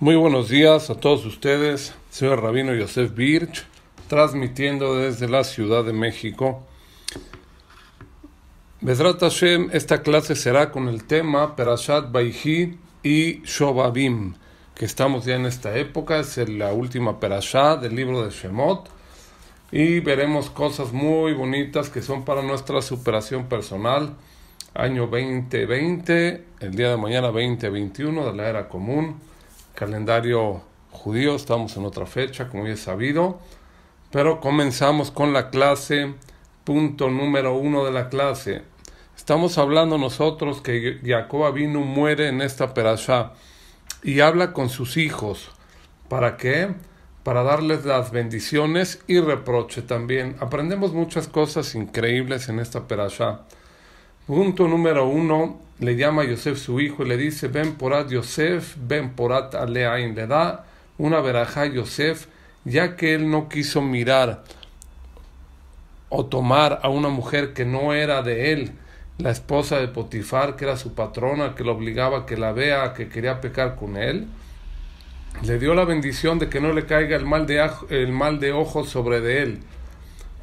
Muy buenos días a todos ustedes. Soy el Rabino Yosef Birch, transmitiendo desde la Ciudad de México. Hashem, esta clase será con el tema Perashat Baihi y Shobabim, que estamos ya en esta época, es la última Perashat del libro de Shemot, y veremos cosas muy bonitas que son para nuestra superación personal. Año 2020, el día de mañana 2021 de la era común calendario judío, estamos en otra fecha, como ya sabido, pero comenzamos con la clase, punto número uno de la clase. Estamos hablando nosotros que Jacob vino muere en esta perashá y habla con sus hijos. ¿Para qué? Para darles las bendiciones y reproche también. Aprendemos muchas cosas increíbles en esta perashá. Punto número uno, le llama a Yosef su hijo y le dice, Ven por porat Yosef, por porat Aleain, le da una verajá a Yosef, ya que él no quiso mirar o tomar a una mujer que no era de él, la esposa de Potifar, que era su patrona, que lo obligaba a que la vea, que quería pecar con él. Le dio la bendición de que no le caiga el mal de, el mal de ojo sobre de él,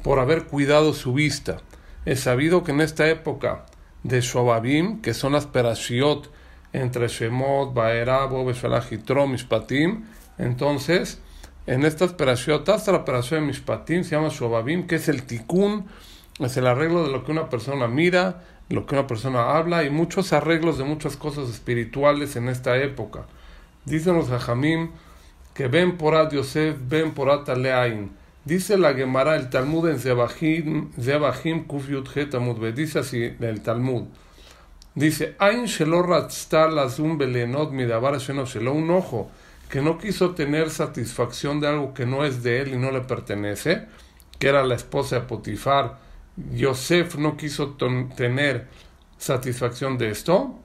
por haber cuidado su vista. Es sabido que en esta época de Shovavim, que son las Perashiot entre Shemot, Baerabo, Beshalach y Mishpatim. Entonces, en estas Perashiot, hasta la Perashiot de Mishpatim se llama Shovavim, que es el Tikkun, es el arreglo de lo que una persona mira, lo que una persona habla y muchos arreglos de muchas cosas espirituales en esta época. Dicen los Jajamim que por Porat Yosef, ven Porat Aleain Dice la Gemara, el Talmud en Zebahim, Zebahim Kufyut Getamudbe, dice así el Talmud. Dice, Ain un Belenot Midabar un ojo que no quiso tener satisfacción de algo que no es de él y no le pertenece, que era la esposa de Potifar. Yosef no quiso tener satisfacción de esto.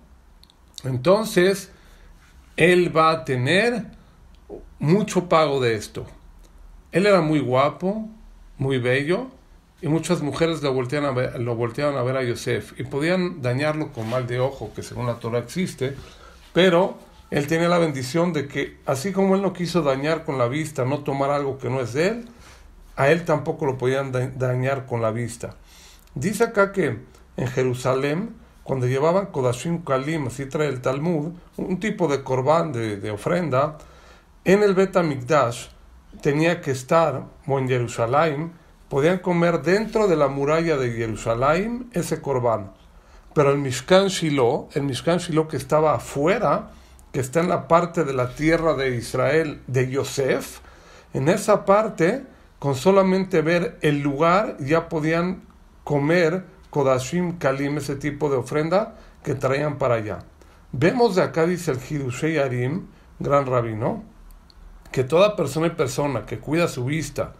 Entonces, él va a tener mucho pago de esto. Él era muy guapo, muy bello, y muchas mujeres lo volteaban a ver, lo a, ver a Yosef y podían dañarlo con mal de ojo, que según la Torah existe, pero él tenía la bendición de que, así como él no quiso dañar con la vista, no tomar algo que no es de él, a él tampoco lo podían dañar con la vista. Dice acá que en Jerusalén, cuando llevaban Kodashim Kalim, así trae el Talmud, un tipo de corbán de, ofrenda, en el Bet tenía que estar, o en Jerusalén, podían comer dentro de la muralla de Jerusalén ese corbán. Pero el Mishkan Shiloh, el Mishkan Shiloh que estaba afuera, que está en la parte de la tierra de Israel de Yosef, en esa parte, con solamente ver el lugar, ya podían comer Kodashim Kalim, ese tipo de ofrenda que traían para allá. Vemos de acá, dice el Hidushei Arim, gran rabino, que toda persona y persona que cuida su vista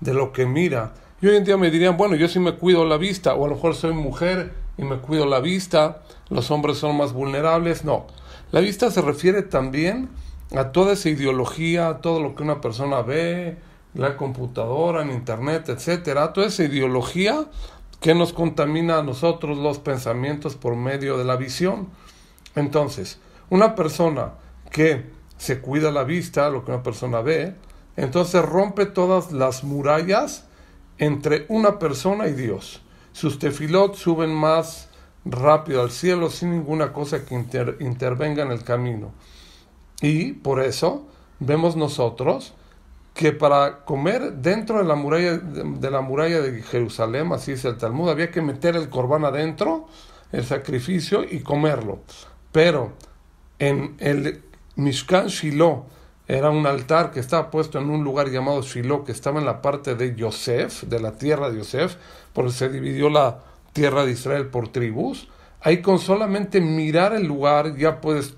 de lo que mira, y hoy en día me dirían, bueno, yo sí me cuido la vista, o a lo mejor soy mujer y me cuido la vista, los hombres son más vulnerables, no. La vista se refiere también a toda esa ideología, a todo lo que una persona ve, la computadora, en internet, etcétera, toda esa ideología que nos contamina a nosotros los pensamientos por medio de la visión. Entonces, una persona que se cuida la vista, lo que una persona ve, entonces rompe todas las murallas entre una persona y Dios. Sus tefilot suben más rápido al cielo sin ninguna cosa que intervenga en el camino. Y por eso vemos nosotros que para comer dentro de la muralla de, la muralla de Jerusalén, así es el Talmud, había que meter el corbán adentro, el sacrificio y comerlo. Pero en el Mishkan Shiloh era un altar que estaba puesto en un lugar llamado Shiloh, que estaba en la parte de Yosef, de la tierra de Yosef, porque se dividió la tierra de Israel por tribus. Ahí con solamente mirar el lugar ya puedes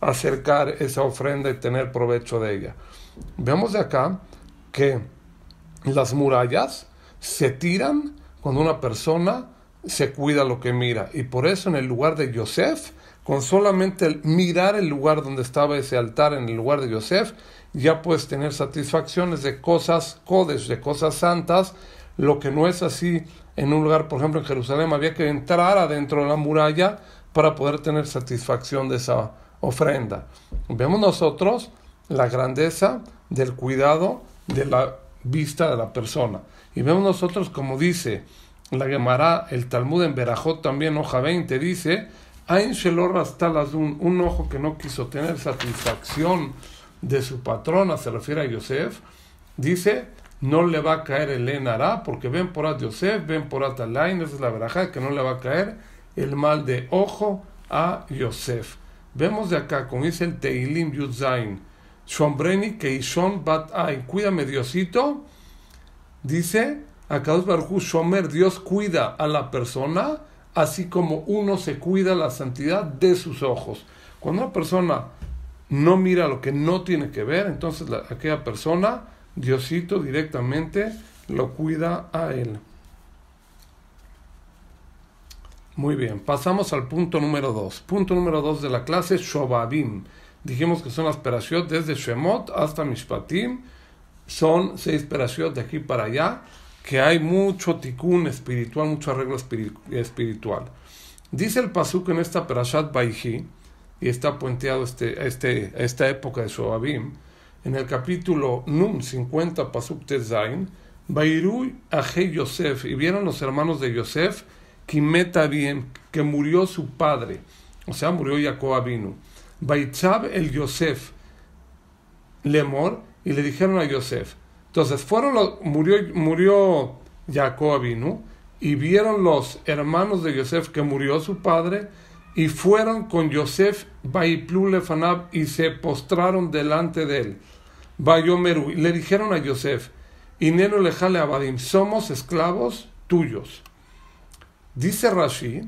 acercar esa ofrenda y tener provecho de ella. Veamos de acá que las murallas se tiran cuando una persona se cuida lo que mira. Y por eso en el lugar de Yosef, con solamente mirar el lugar donde estaba ese altar en el lugar de Yosef, ya puedes tener satisfacciones de cosas codes, de cosas santas, lo que no es así en un lugar, por ejemplo en Jerusalén, había que entrar adentro de la muralla para poder tener satisfacción de esa ofrenda. Vemos nosotros la grandeza del cuidado de la vista de la persona. Y vemos nosotros, como dice la Gemara, el Talmud en Berajot también, hoja 20, dice Ain un ojo que no quiso tener satisfacción de su patrona, se refiere a Yosef, dice, no le va a caer el Enará, porque ven por a Yosef, ven por Atalain, esa es la veraja, que no le va a caer el mal de ojo a Yosef. Vemos de acá, como dice el Teilim Yudzain, Shombreni Keishon Bat Ain, cuídame Diosito, dice, a Shomer, Dios cuida a la persona, así como uno se cuida la santidad de sus ojos. Cuando una persona no mira lo que no tiene que ver, entonces aquella persona, Diosito directamente lo cuida a él. Muy bien, pasamos al punto número 2. Punto número 2 de la clase, Shobabim. Dijimos que son las perashiot desde Shemot hasta Mishpatim. Son seis operaciones de aquí para allá que hay mucho ticún espiritual, mucho arreglo espiritual. Dice el Pasuk en esta Perashat Baihi, y está puenteado este, este, esta época de Shoabim, en el capítulo Num 50, Pasuk Tezain, Bairui Aje Yosef, y vieron los hermanos de Yosef, Kimeta bien, que murió su padre, o sea, murió Jacob Abinu. Baichab el Yosef, Lemor, y le dijeron a Yosef, entonces fueron los, murió, murió Y vieron los hermanos de Yosef que murió su padre y fueron con Yosef Baiplu y se postraron delante de él. le dijeron a Yosef, Ineno lejale abadim, somos esclavos tuyos. Dice Rashi,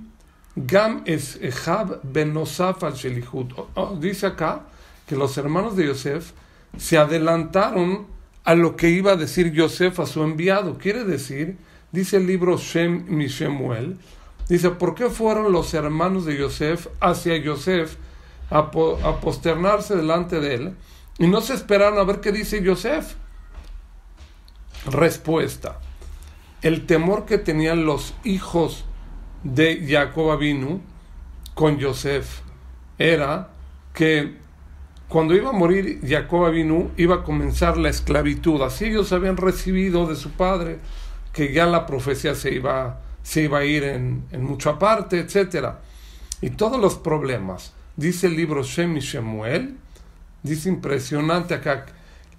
Gam es al oh, oh, Dice acá que los hermanos de Yosef se adelantaron a lo que iba a decir Yosef a su enviado. Quiere decir, dice el libro Shem Mishemuel, dice, ¿por qué fueron los hermanos de Yosef hacia Yosef a, posternarse delante de él? Y no se esperaron a ver qué dice Yosef. Respuesta. El temor que tenían los hijos de Jacob Avinu con Yosef era que cuando iba a morir Jacob Avinu, iba a comenzar la esclavitud. Así ellos habían recibido de su padre que ya la profecía se iba, se iba a ir en, mucha parte, etc. Y todos los problemas, dice el libro Shem y Shemuel, dice impresionante acá,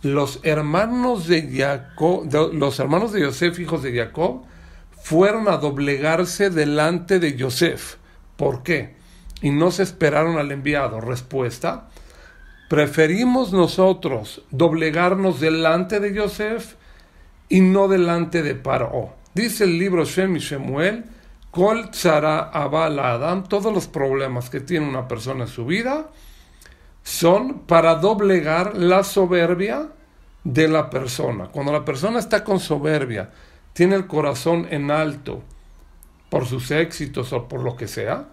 los hermanos de Jacob, los hermanos de Yosef, hijos de Jacob, fueron a doblegarse delante de Yosef. ¿Por qué? Y no se esperaron al enviado. Respuesta Preferimos nosotros doblegarnos delante de Yosef y no delante de Paro. Dice el libro Shem y Shemuel, todos los problemas que tiene una persona en su vida son para doblegar la soberbia de la persona. Cuando la persona está con soberbia, tiene el corazón en alto por sus éxitos o por lo que sea,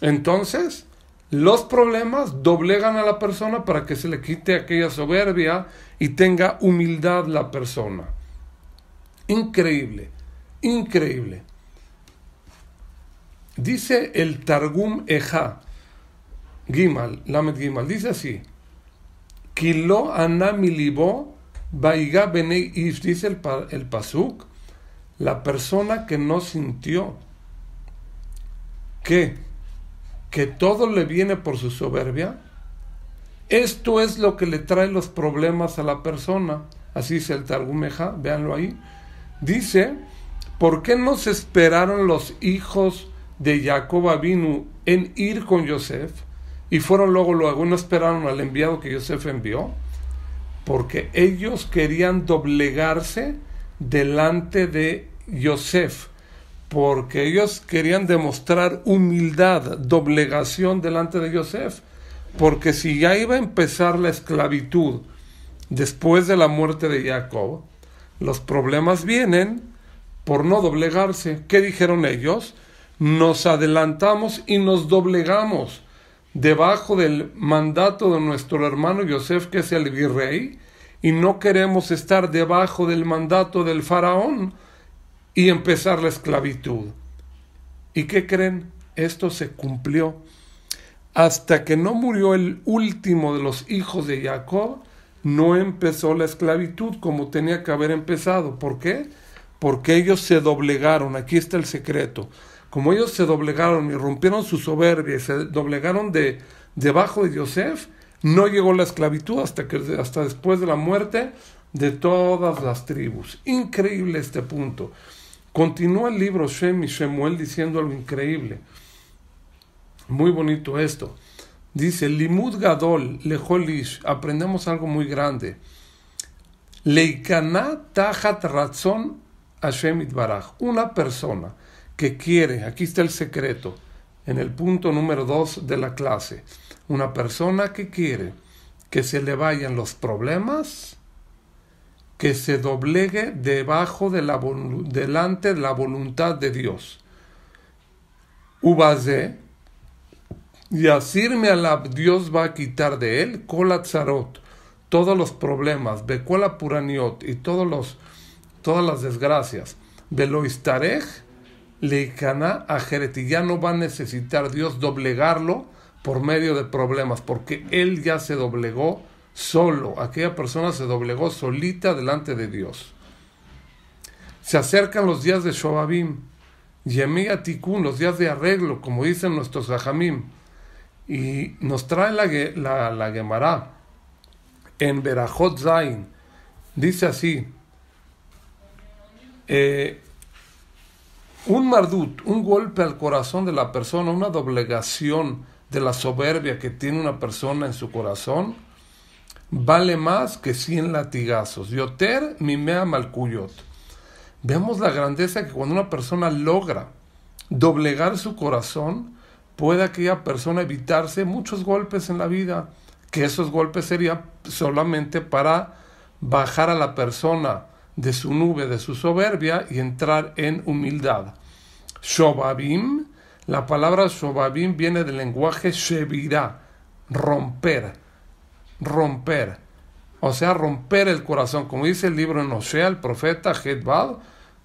entonces los problemas doblegan a la persona para que se le quite aquella soberbia y tenga humildad la persona. Increíble, increíble. Dice el Targum Eja, Gimal, Lamed Gimal, dice así: Kilo anamilibo baiga benei dice el, el Pasuk, la persona que no sintió que que todo le viene por su soberbia, esto es lo que le trae los problemas a la persona. Así dice el Targumeja, véanlo ahí. Dice, ¿por qué no se esperaron los hijos de Jacob Abinu en ir con Yosef? Y fueron luego, luego, no esperaron al enviado que Yosef envió, porque ellos querían doblegarse delante de Yosef porque ellos querían demostrar humildad, doblegación delante de Joseph, porque si ya iba a empezar la esclavitud después de la muerte de Jacob, los problemas vienen por no doblegarse. ¿Qué dijeron ellos? Nos adelantamos y nos doblegamos debajo del mandato de nuestro hermano Joseph, que es el virrey, y no queremos estar debajo del mandato del faraón y empezar la esclavitud. ¿Y qué creen? Esto se cumplió. Hasta que no murió el último de los hijos de Jacob, no empezó la esclavitud como tenía que haber empezado. ¿Por qué? Porque ellos se doblegaron. Aquí está el secreto. Como ellos se doblegaron y rompieron su soberbia y se doblegaron de debajo de Yosef... no llegó la esclavitud hasta, que, hasta después de la muerte de todas las tribus. Increíble este punto. Continúa el libro Shem y Shemuel diciendo algo increíble. Muy bonito esto. Dice, Limud Gadol, Lejolish, aprendemos algo muy grande. Leikana Tajat Ratzon Hashem Baraj. Una persona que quiere, aquí está el secreto, en el punto número dos de la clase. Una persona que quiere que se le vayan los problemas, que se doblegue debajo de la, delante de la voluntad de Dios. Ubazé, y asirme a Dios va a quitar de él, Kolatzarot. todos los problemas, Bekola y todos los, todas las desgracias. Beloistarej Leikana ajeret. y ya no va a necesitar Dios doblegarlo por medio de problemas, porque él ya se doblegó solo. Aquella persona se doblegó solita delante de Dios. Se acercan los días de Shobabim, Yemia Tikkun, los días de arreglo, como dicen nuestros Gajamim, Y nos trae la, la, Gemara en Berajot Zain. Dice así: eh, Un mardut, un golpe al corazón de la persona, una doblegación de la soberbia que tiene una persona en su corazón, vale más que cien latigazos. Yoter mimea malcuyot. vemos la grandeza que cuando una persona logra doblegar su corazón, puede aquella persona evitarse muchos golpes en la vida, que esos golpes serían solamente para bajar a la persona de su nube, de su soberbia y entrar en humildad. Shobabim, la palabra Shobabim viene del lenguaje Shevirá, romper romper. O sea, romper el corazón. Como dice el libro en Osea, el profeta Hetbal,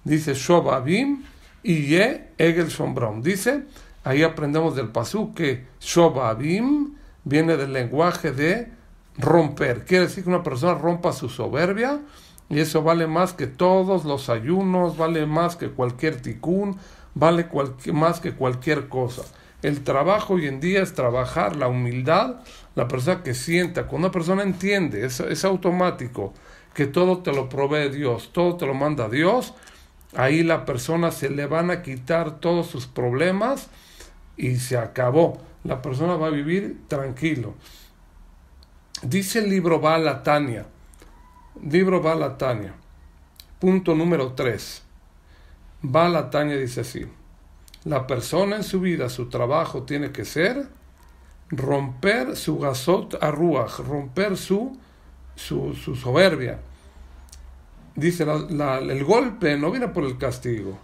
dice Shobabim y Ye Egel Brown Dice, ahí aprendemos del pasú que Shobabim viene del lenguaje de romper. Quiere decir que una persona rompa su soberbia y eso vale más que todos los ayunos, vale más que cualquier ticún, vale más que cualquier cosa. El trabajo hoy en día es trabajar la humildad la persona que sienta, cuando una persona entiende, es, es automático que todo te lo provee Dios, todo te lo manda Dios, ahí la persona se le van a quitar todos sus problemas y se acabó. La persona va a vivir tranquilo. Dice el libro Balatania, libro Balatania, punto número 3. Balatania dice así, la persona en su vida, su trabajo tiene que ser romper su gazot a romper su, su, su soberbia. Dice, el golpe no viene por el castigo.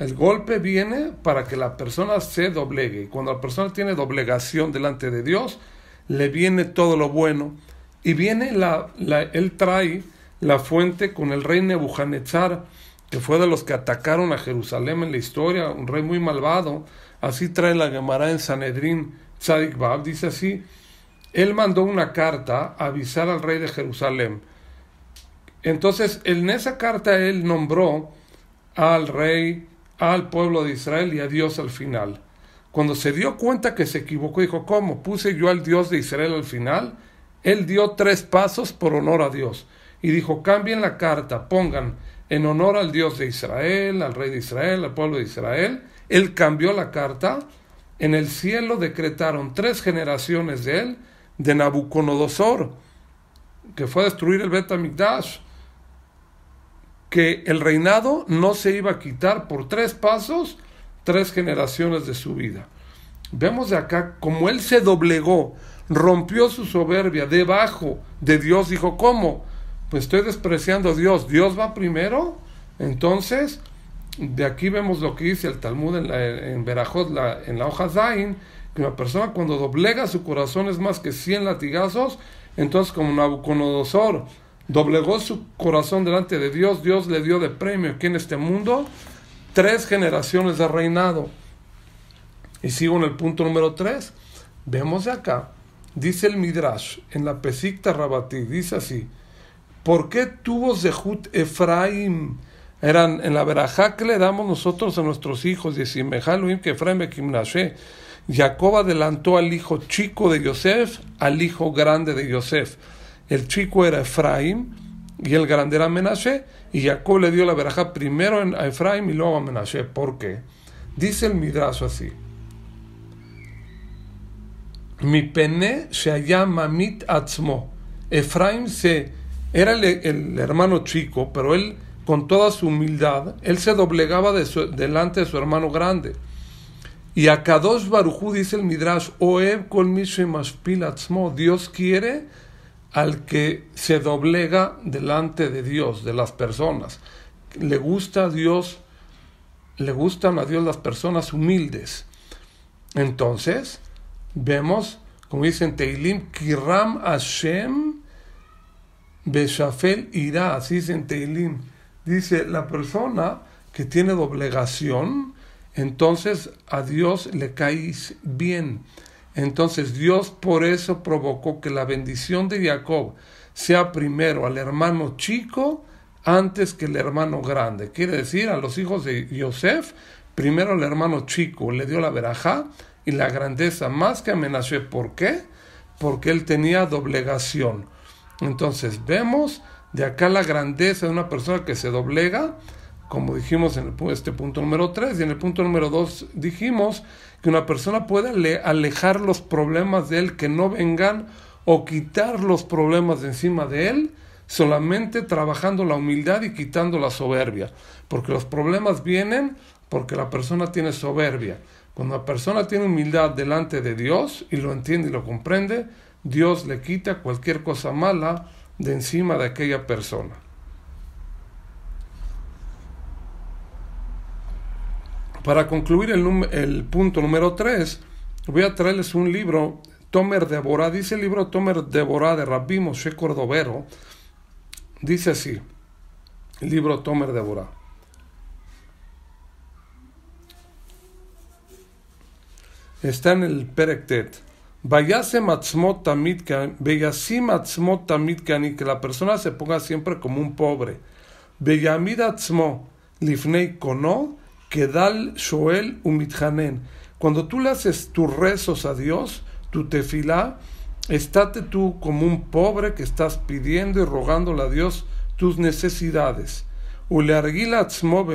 El golpe viene para que la persona se doblegue. cuando la persona tiene doblegación delante de Dios, le viene todo lo bueno. Y viene él trae la fuente con el rey Nebuchadnezzar, que fue de los que atacaron a Jerusalén en la historia, un rey muy malvado. Así trae la Gemara en Sanedrín Tzadik Bab, dice así, él mandó una carta a avisar al rey de Jerusalén. Entonces, en esa carta él nombró al rey, al pueblo de Israel y a Dios al final. Cuando se dio cuenta que se equivocó, dijo, ¿cómo? ¿Puse yo al Dios de Israel al final? Él dio tres pasos por honor a Dios. Y dijo, cambien la carta, pongan en honor al Dios de Israel, al rey de Israel, al pueblo de Israel. Él cambió la carta en el cielo decretaron tres generaciones de él, de Nabucodonosor, que fue a destruir el Betamigdash, que el reinado no se iba a quitar por tres pasos, tres generaciones de su vida. Vemos de acá como él se doblegó, rompió su soberbia debajo de Dios, dijo, ¿cómo? Pues estoy despreciando a Dios, Dios va primero, entonces de aquí vemos lo que dice el Talmud en, en Berajot, la, en la hoja Zain, que una persona cuando doblega su corazón es más que 100 latigazos, entonces como Nabucodonosor doblegó su corazón delante de Dios, Dios le dio de premio aquí en este mundo tres generaciones de reinado. Y sigo en el punto número tres. Vemos de acá, dice el Midrash en la Pesicta Rabatí, dice así: ¿Por qué tuvo Zehut Efraim eran en la verajá que le damos nosotros a nuestros hijos, Yesimejaluim, que Efraim Kimnashe. Jacob adelantó al hijo chico de Yosef al hijo grande de Yosef. El chico era Efraim y el grande era Menashe, y Jacob le dio la verajá primero a Efraim y luego a Menashe. ¿Por qué? Dice el Midrazo así. Mi pene se llama Mit Atzmo. Efraim se, era el hermano chico, pero él con toda su humildad, él se doblegaba delante de su hermano grande. Y a Kadosh Barujú dice el Midrash, Oeb kol pilasmo Dios quiere al que se doblega delante de Dios, de las personas. Le gusta a Dios, le gustan a Dios las personas humildes. Entonces, vemos, como dicen Teilim, Kiram Hashem Beshafel Irá, así en Teilim Dice, la persona que tiene doblegación, entonces a Dios le caís bien. Entonces Dios por eso provocó que la bendición de Jacob sea primero al hermano chico antes que el hermano grande. Quiere decir, a los hijos de Yosef, primero al hermano chico le dio la verajá y la grandeza más que amenazó ¿Por qué? Porque él tenía doblegación. Entonces vemos de acá la grandeza de una persona que se doblega, como dijimos en este punto número 3, y en el punto número 2 dijimos que una persona puede alejar los problemas de él que no vengan o quitar los problemas de encima de él solamente trabajando la humildad y quitando la soberbia, porque los problemas vienen porque la persona tiene soberbia. Cuando la persona tiene humildad delante de Dios y lo entiende y lo comprende, Dios le quita cualquier cosa mala de encima de aquella persona. Para concluir el, punto número 3, voy a traerles un libro, Tomer de dice el libro Tomer de de Rabbi Moshe Cordovero, dice así, el libro Tomer de Está en el Perectet. Vayase atzmot tamid beyasim matsmo Tamidkan y que la persona se ponga siempre como un pobre. Beyamid atzmo lifnei kono, kedal shoel umitjanen. Cuando tú le haces tus rezos a Dios, tu tefilá, estate tú como un pobre que estás pidiendo y rogándole a Dios tus necesidades. Uleargila atzmo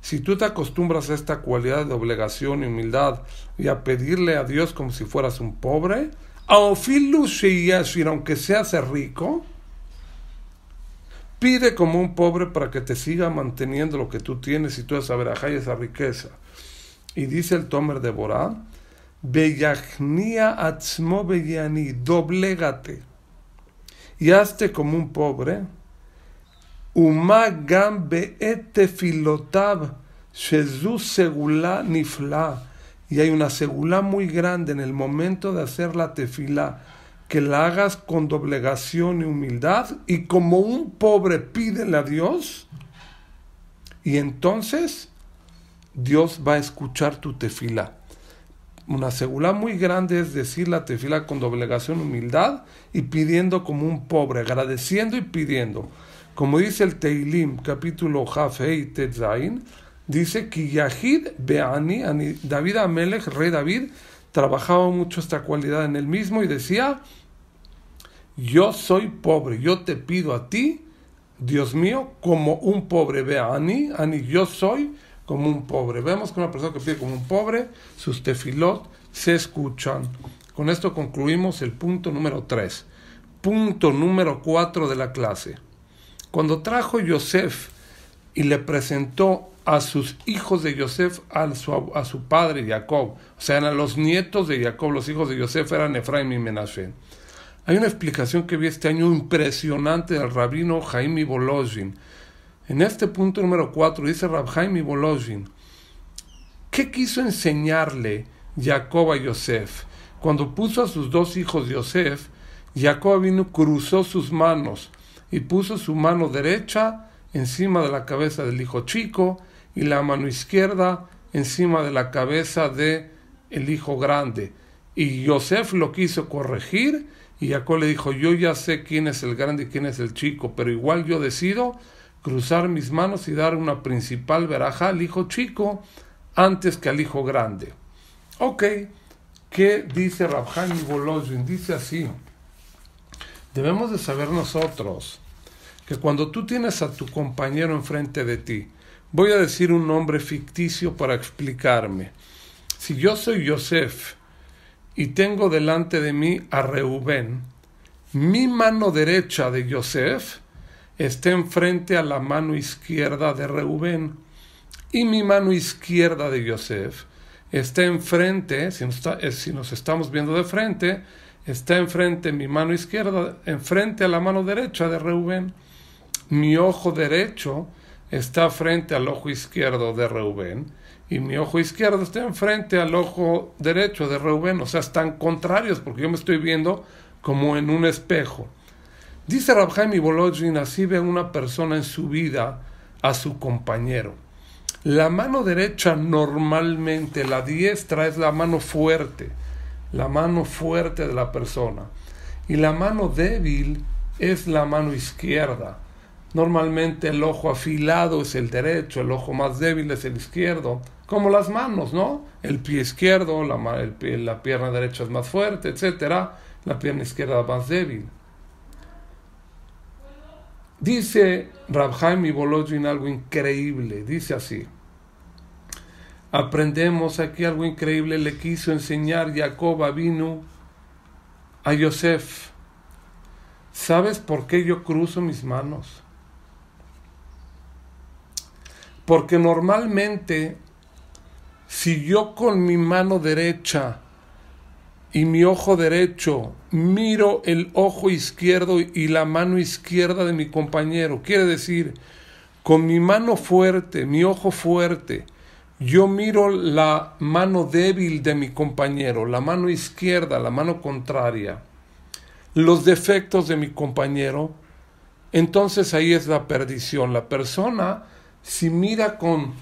Si tú te acostumbras a esta cualidad de obligación y humildad y a pedirle a Dios como si fueras un pobre, aunque seas rico, pide como un pobre para que te siga manteniendo lo que tú tienes y tú a ver, y esa riqueza. Y dice el Tomer de Borá, Beyachnia atzmo beyani, doblégate y hazte como un pobre. Uma gambe filotab, segula y hay una segula muy grande en el momento de hacer la tefila, que la hagas con doblegación y humildad y como un pobre pídele a Dios y entonces Dios va a escuchar tu tefila. Una segula muy grande es decir la tefila con doblegación, y humildad y pidiendo como un pobre, agradeciendo y pidiendo. Como dice el Teilim, capítulo Jafei Tetzain, Dice que Yahid Beani, David Amelech, rey David, trabajaba mucho esta cualidad en él mismo y decía, yo soy pobre, yo te pido a ti, Dios mío, como un pobre, Beani, Ani, yo soy como un pobre. Vemos que una persona que pide como un pobre, sus tefilot se escuchan. Con esto concluimos el punto número 3. Punto número 4 de la clase. Cuando trajo Yosef y le presentó a sus hijos de Yosef, a su, su padre Jacob. O sea, eran los nietos de Jacob, los hijos de Yosef eran Efraim y Menashe. Hay una explicación que vi este año impresionante del rabino Jaime Bolojin. En este punto número 4 dice Rab Jaime Bolojin, ¿qué quiso enseñarle Jacob a Yosef? Cuando puso a sus dos hijos de Yosef, Jacob vino, cruzó sus manos y puso su mano derecha encima de la cabeza del hijo chico y la mano izquierda encima de la cabeza de el hijo grande. Y Yosef lo quiso corregir y Jacob le dijo, yo ya sé quién es el grande y quién es el chico, pero igual yo decido cruzar mis manos y dar una principal veraja al hijo chico antes que al hijo grande. Ok, ¿qué dice Rabjani y Dice así, debemos de saber nosotros que cuando tú tienes a tu compañero enfrente de ti, Voy a decir un nombre ficticio para explicarme. Si yo soy Yosef y tengo delante de mí a Reubén, mi mano derecha de Yosef está enfrente a la mano izquierda de Reubén y mi mano izquierda de Yosef está enfrente, si nos, eh, si nos estamos viendo de frente, está enfrente mi mano izquierda, enfrente a la mano derecha de Reubén. Mi ojo derecho está frente al ojo izquierdo de Reubén y mi ojo izquierdo está enfrente al ojo derecho de Reubén. O sea, están contrarios porque yo me estoy viendo como en un espejo. Dice Rabjaim Ibolojin, así ve una persona en su vida a su compañero. La mano derecha normalmente, la diestra es la mano fuerte, la mano fuerte de la persona. Y la mano débil es la mano izquierda. Normalmente el ojo afilado es el derecho, el ojo más débil es el izquierdo, como las manos, ¿no? El pie izquierdo, la, pierna derecha es más fuerte, etcétera, la pierna izquierda más débil. Dice y Bolojin algo increíble, dice así. Aprendemos aquí algo increíble, le quiso enseñar Jacob vino a Yosef. ¿Sabes por qué yo cruzo mis manos? Porque normalmente, si yo con mi mano derecha y mi ojo derecho miro el ojo izquierdo y la mano izquierda de mi compañero, quiere decir, con mi mano fuerte, mi ojo fuerte, yo miro la mano débil de mi compañero, la mano izquierda, la mano contraria, los defectos de mi compañero, entonces ahí es la perdición. La persona si mira con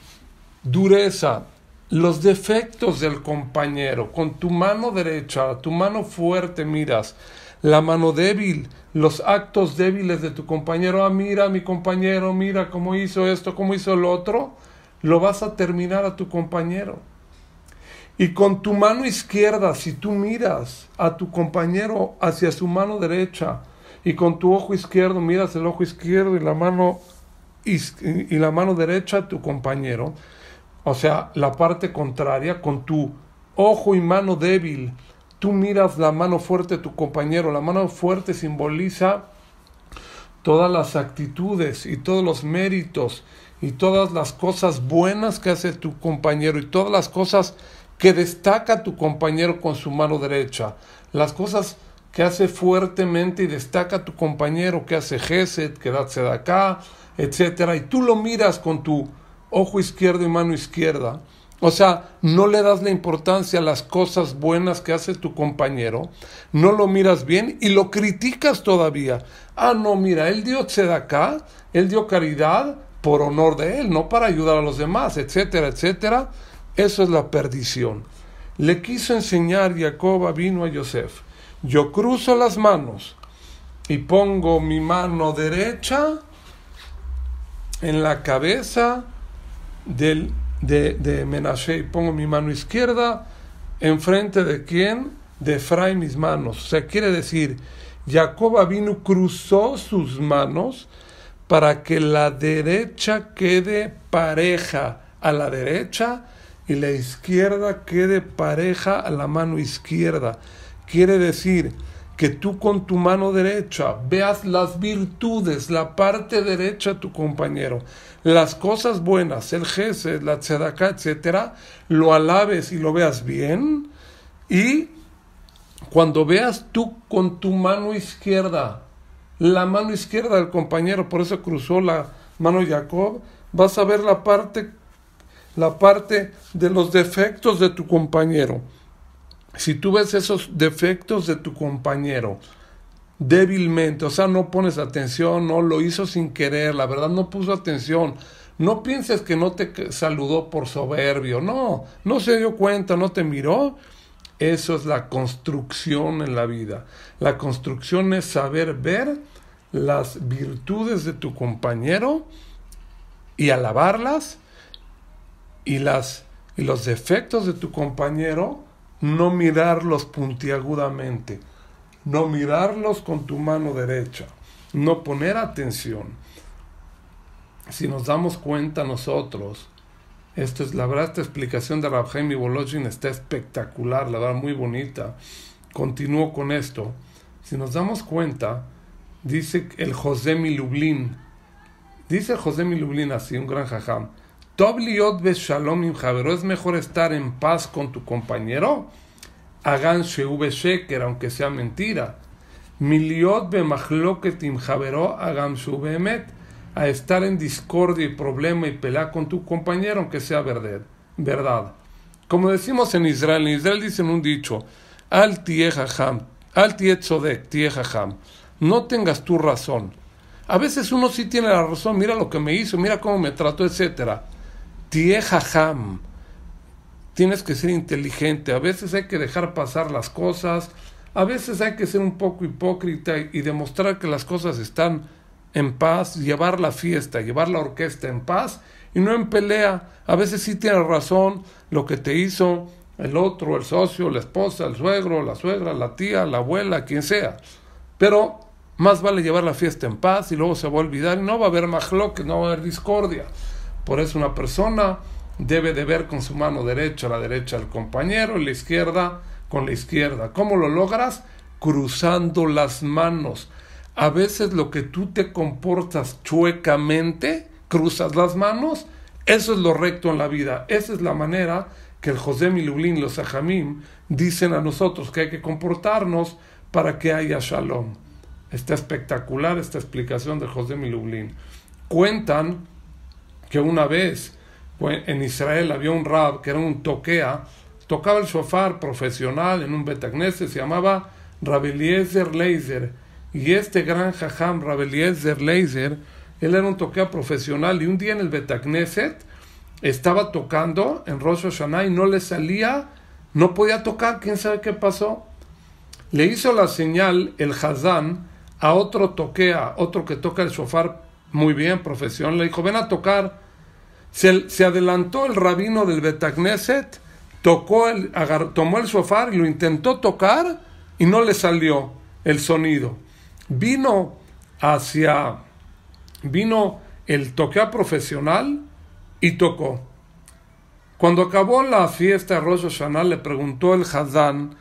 dureza los defectos del compañero, con tu mano derecha, tu mano fuerte miras, la mano débil, los actos débiles de tu compañero, ah, mira mi compañero, mira cómo hizo esto, cómo hizo el otro, lo vas a terminar a tu compañero. Y con tu mano izquierda, si tú miras a tu compañero hacia su mano derecha, y con tu ojo izquierdo miras el ojo izquierdo y la mano y, la mano derecha tu compañero, o sea, la parte contraria, con tu ojo y mano débil, tú miras la mano fuerte de tu compañero. La mano fuerte simboliza todas las actitudes y todos los méritos y todas las cosas buenas que hace tu compañero y todas las cosas que destaca tu compañero con su mano derecha. Las cosas que hace fuertemente y destaca tu compañero, que hace Gesed, que da acá etcétera, y tú lo miras con tu ojo izquierdo y mano izquierda, o sea, no le das la importancia a las cosas buenas que hace tu compañero, no lo miras bien y lo criticas todavía. Ah, no, mira, él dio acá, él dio caridad por honor de él, no para ayudar a los demás, etcétera, etcétera. Eso es la perdición. Le quiso enseñar Jacob vino a Yosef. Yo cruzo las manos y pongo mi mano derecha en la cabeza del, de, de Menashe. Pongo mi mano izquierda enfrente de quién? De mis manos. O sea, quiere decir, Jacob vino, cruzó sus manos para que la derecha quede pareja a la derecha y la izquierda quede pareja a la mano izquierda. Quiere decir, que tú con tu mano derecha veas las virtudes, la parte derecha de tu compañero, las cosas buenas, el jefe, la tzedaká, etcétera, lo alabes y lo veas bien. Y cuando veas tú con tu mano izquierda, la mano izquierda del compañero, por eso cruzó la mano Jacob, vas a ver la parte, la parte de los defectos de tu compañero si tú ves esos defectos de tu compañero débilmente, o sea, no pones atención, no lo hizo sin querer, la verdad no puso atención, no pienses que no te saludó por soberbio, no, no se dio cuenta, no te miró. Eso es la construcción en la vida. La construcción es saber ver las virtudes de tu compañero y alabarlas y, las, y los defectos de tu compañero no mirarlos puntiagudamente, no mirarlos con tu mano derecha, no poner atención. Si nos damos cuenta nosotros, esto es, la verdad, esta explicación de Rabjaim y está espectacular, la verdad, muy bonita. Continúo con esto. Si nos damos cuenta, dice el José Milublín, dice José Milublín así, un gran jajam, es mejor estar en paz con tu compañero. Hagan que sheker, aunque sea mentira. Miliot bemachloketim javeró, hagan su A estar en discordia y problema y pelear con tu compañero, aunque sea verdad. verdad. Como decimos en Israel, en Israel dicen un dicho: Al tiehajam, al No tengas tu razón. A veces uno sí tiene la razón, mira lo que me hizo, mira cómo me trató, etcétera. Tie jajam. Tienes que ser inteligente. A veces hay que dejar pasar las cosas. A veces hay que ser un poco hipócrita y demostrar que las cosas están en paz, llevar la fiesta, llevar la orquesta en paz y no en pelea. A veces sí tienes razón lo que te hizo el otro, el socio, la esposa, el suegro, la suegra, la tía, la abuela, quien sea. Pero más vale llevar la fiesta en paz y luego se va a olvidar y no va a haber majlo, no va a haber discordia. Por eso una persona debe de ver con su mano derecha la derecha del compañero y la izquierda con la izquierda. ¿Cómo lo logras? Cruzando las manos. A veces lo que tú te comportas chuecamente, cruzas las manos, eso es lo recto en la vida. Esa es la manera que el José y los ajamim dicen a nosotros que hay que comportarnos para que haya shalom. Está espectacular esta explicación de José Milublín. Cuentan que una vez pues, en Israel había un rab que era un toquea, tocaba el shofar profesional en un betagneset se llamaba Rabeliezer laser Y este gran jajam Rabeliezer laser él era un toquea profesional y un día en el Betagneset estaba tocando en Rosh Hashanah y no le salía, no podía tocar, quién sabe qué pasó. Le hizo la señal el Hazán a otro toquea, otro que toca el shofar muy bien, profesión. Le dijo, ven a tocar. Se, adelantó el rabino del Betagneset, tocó tomó el sofá y lo intentó tocar y no le salió el sonido. Vino hacia, vino el toquea profesional y tocó. Cuando acabó la fiesta de Rosh le preguntó el Hazán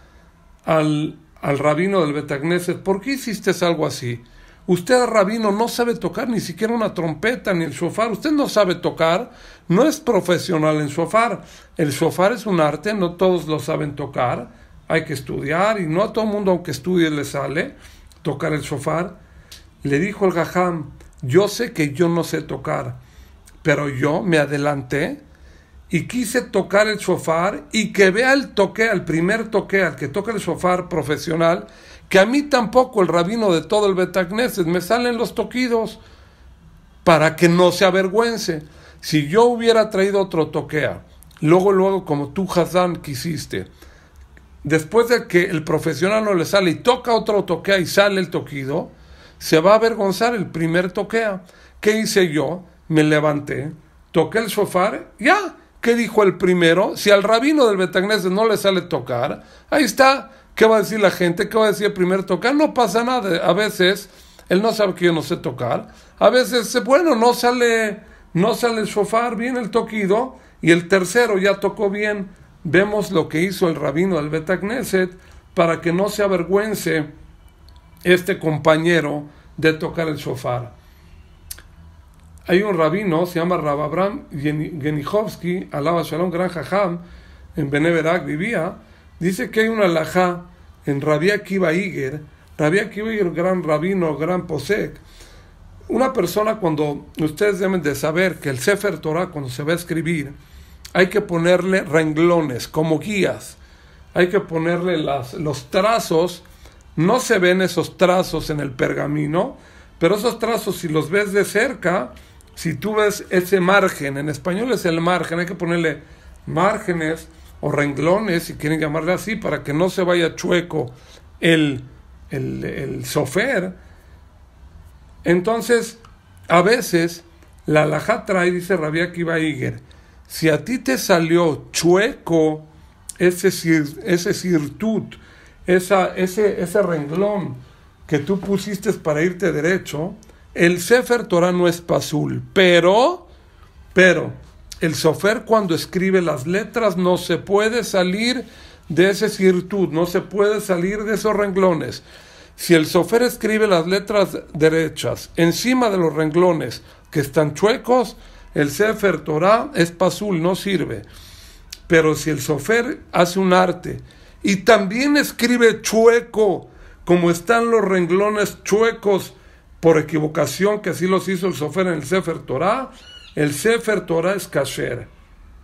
al, al rabino del Betagneset, ¿por qué hiciste algo así? Usted, rabino, no sabe tocar ni siquiera una trompeta ni el shofar. Usted no sabe tocar, no es profesional en shofar. El shofar es un arte, no todos lo saben tocar. Hay que estudiar y no a todo mundo, aunque estudie, le sale tocar el shofar. Le dijo el Gajam: Yo sé que yo no sé tocar, pero yo me adelanté y quise tocar el shofar y que vea el toque, al primer toque, al que toca el shofar profesional, que a mí tampoco el rabino de todo el Betacneses me salen los toquidos para que no se avergüence. Si yo hubiera traído otro toquea, luego, luego, como tú, Hazán, quisiste, después de que el profesional no le sale y toca otro toquea y sale el toquido, se va a avergonzar el primer toquea. ¿Qué hice yo? Me levanté, toqué el sofá, ya. ¿Qué dijo el primero? Si al rabino del Betagneses no le sale tocar, ahí está, ¿Qué va a decir la gente? ¿Qué va a decir el primer tocar? No pasa nada. A veces él no sabe que yo no sé tocar. A veces, eh, bueno, no sale, no sale el shofar bien el toquido y el tercero ya tocó bien. Vemos lo que hizo el rabino del Betacneset para que no se avergüence este compañero de tocar el shofar. Hay un rabino, se llama Rababram Genijovsky, alaba Shalom Gran Jajam, en Beneverac vivía, Dice que hay una alajá en Rabia Akiva Iger, Rabia Akiva Iger, gran rabino, gran posek. Una persona cuando, ustedes deben de saber que el Sefer Torah cuando se va a escribir, hay que ponerle renglones como guías, hay que ponerle las, los trazos, no se ven esos trazos en el pergamino, pero esos trazos si los ves de cerca, si tú ves ese margen, en español es el margen, hay que ponerle márgenes, o renglones, si quieren llamarle así, para que no se vaya chueco el, el, sofer. Entonces, a veces, la alajá trae, dice Rabia Akiva Iger, si a ti te salió chueco ese, ese sirtut, esa, ese, ese renglón que tú pusiste para irte derecho, el Sefer Torah no es pasul, pero, pero, el sofer cuando escribe las letras no se puede salir de esa virtud, no se puede salir de esos renglones. Si el sofer escribe las letras derechas encima de los renglones que están chuecos, el Sefer Torah es pasul, no sirve. Pero si el sofer hace un arte y también escribe chueco, como están los renglones chuecos por equivocación, que así los hizo el sofer en el Sefer Torah, el Sefer Torah es kasher.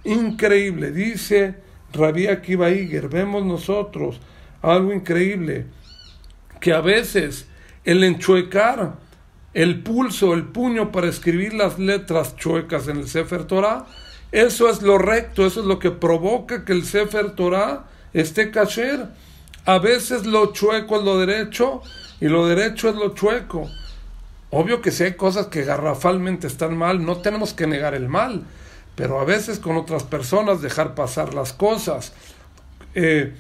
Increíble, dice Rabbi Akiva Iger. Vemos nosotros algo increíble, que a veces el enchuecar el pulso, el puño para escribir las letras chuecas en el Sefer Torah, eso es lo recto, eso es lo que provoca que el Sefer Torah esté kasher. A veces lo chueco es lo derecho y lo derecho es lo chueco. Obvio que si hay cosas que garrafalmente están mal, no tenemos que negar el mal, pero a veces con otras personas dejar pasar las cosas, eh,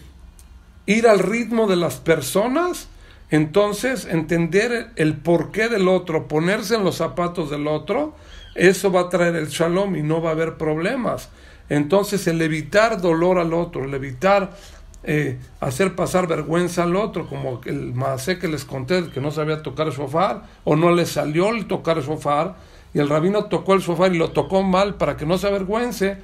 ir al ritmo de las personas, entonces entender el porqué del otro, ponerse en los zapatos del otro, eso va a traer el shalom y no va a haber problemas. Entonces el evitar dolor al otro, el evitar eh, hacer pasar vergüenza al otro, como el sé que les conté que no sabía tocar sofá o no le salió el tocar sofá y el rabino tocó el sofá y lo tocó mal para que no se avergüence,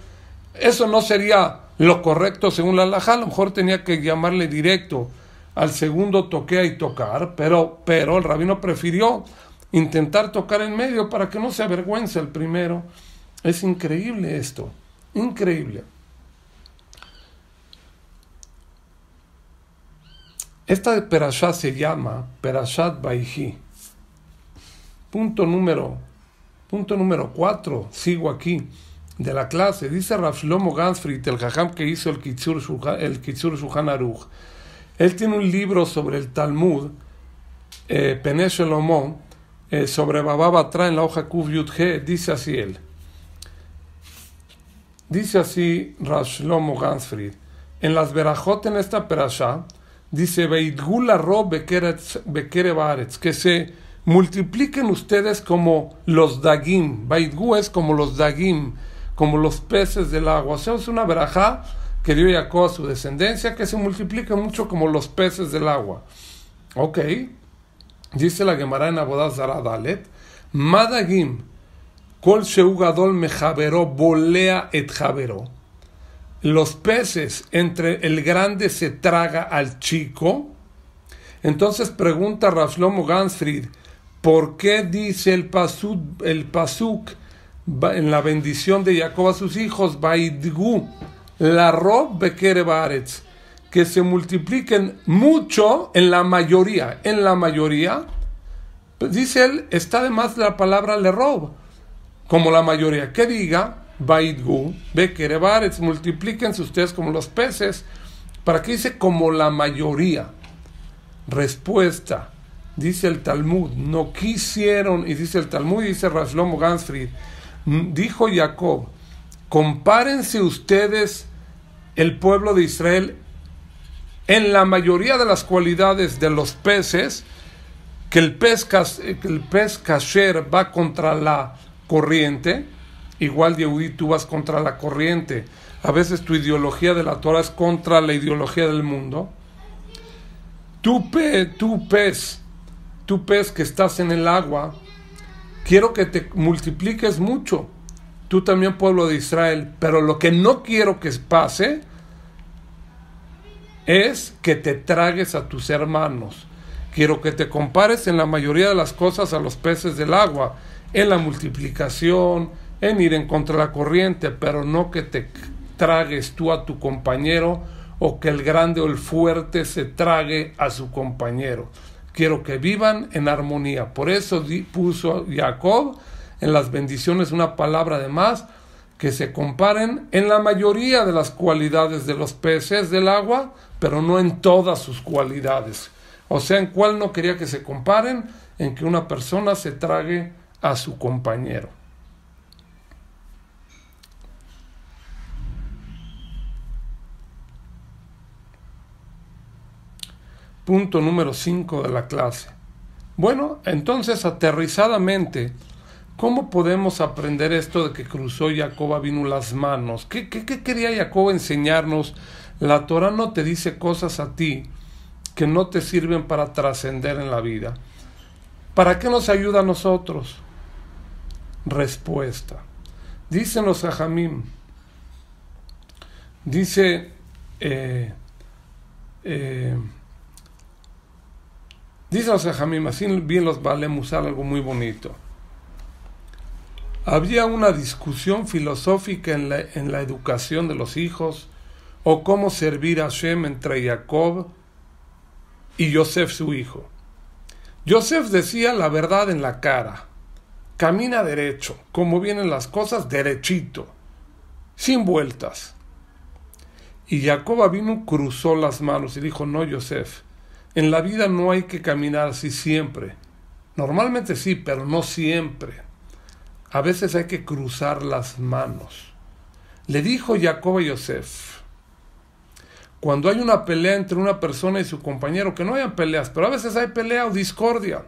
eso no sería lo correcto según la alajá, a lo mejor tenía que llamarle directo al segundo toquea y tocar, pero, pero el rabino prefirió intentar tocar en medio para que no se avergüence el primero. Es increíble esto, increíble. Esta perashá se llama Perashat Baiji. Punto número, punto número cuatro, sigo aquí, de la clase. Dice Rav Shlomo el jajam que hizo el Kitzur, el Él tiene un libro sobre el Talmud, eh, eh sobre Babá Batra en la hoja Kuf G, dice así él. Dice así Rav Shlomo En las Berajot en esta perashá, dice que se multipliquen ustedes como los dagim. Baidgu es como los dagim, como los peces del agua. se sea, una verajá que dio yacó a su descendencia, que se multiplica mucho como los peces del agua. Ok, dice la Gemara en Abodaz Zaradalet, Madagim, Kol Sheugadol jabero, Bolea et Jaberó los peces entre el grande se traga al chico? Entonces pregunta Raflomo Gansfried, ¿por qué dice el pasuk, el en la bendición de Jacob a sus hijos, Baidgu, la rob bekere que se multipliquen mucho en la mayoría, en la mayoría? Pues dice él, está de más la palabra le rob, como la mayoría. Que diga, Baidgu, Bekerebaretz, multiplíquense ustedes como los peces. ¿Para que dice como la mayoría? Respuesta, dice el Talmud, no quisieron, y dice el Talmud, y dice Raslomo Gansfried, dijo Jacob, compárense ustedes el pueblo de Israel en la mayoría de las cualidades de los peces, que el pez, que el va contra la corriente, igual Yehudi, tú vas contra la corriente. A veces tu ideología de la Torah es contra la ideología del mundo. Tú, pe, tú pez, tú pez que estás en el agua, quiero que te multipliques mucho. Tú también, pueblo de Israel. Pero lo que no quiero que pase es que te tragues a tus hermanos. Quiero que te compares en la mayoría de las cosas a los peces del agua, en la multiplicación, en ir en contra de la corriente, pero no que te tragues tú a tu compañero o que el grande o el fuerte se trague a su compañero. Quiero que vivan en armonía. Por eso puso Jacob en las bendiciones una palabra de más que se comparen en la mayoría de las cualidades de los peces del agua, pero no en todas sus cualidades. O sea, en cuál no quería que se comparen, en que una persona se trague a su compañero. Punto número 5 de la clase. Bueno, entonces aterrizadamente, ¿cómo podemos aprender esto de que cruzó Jacoba vino las manos? ¿Qué, qué, quería Jacob enseñarnos? La Torah no te dice cosas a ti que no te sirven para trascender en la vida. ¿Para qué nos ayuda a nosotros? Respuesta. Dicen a Jamín. dice eh, eh, Dice a así bien los valemos algo muy bonito. Había una discusión filosófica en la, en la educación de los hijos o cómo servir a Shem entre Jacob y Joseph su hijo. Joseph decía la verdad en la cara. Camina derecho, como vienen las cosas, derechito, sin vueltas. Y Jacob vino, cruzó las manos y dijo, no, Joseph, en la vida no hay que caminar así siempre. Normalmente sí, pero no siempre. A veces hay que cruzar las manos. Le dijo Jacob a Yosef, cuando hay una pelea entre una persona y su compañero, que no hayan peleas, pero a veces hay pelea o discordia.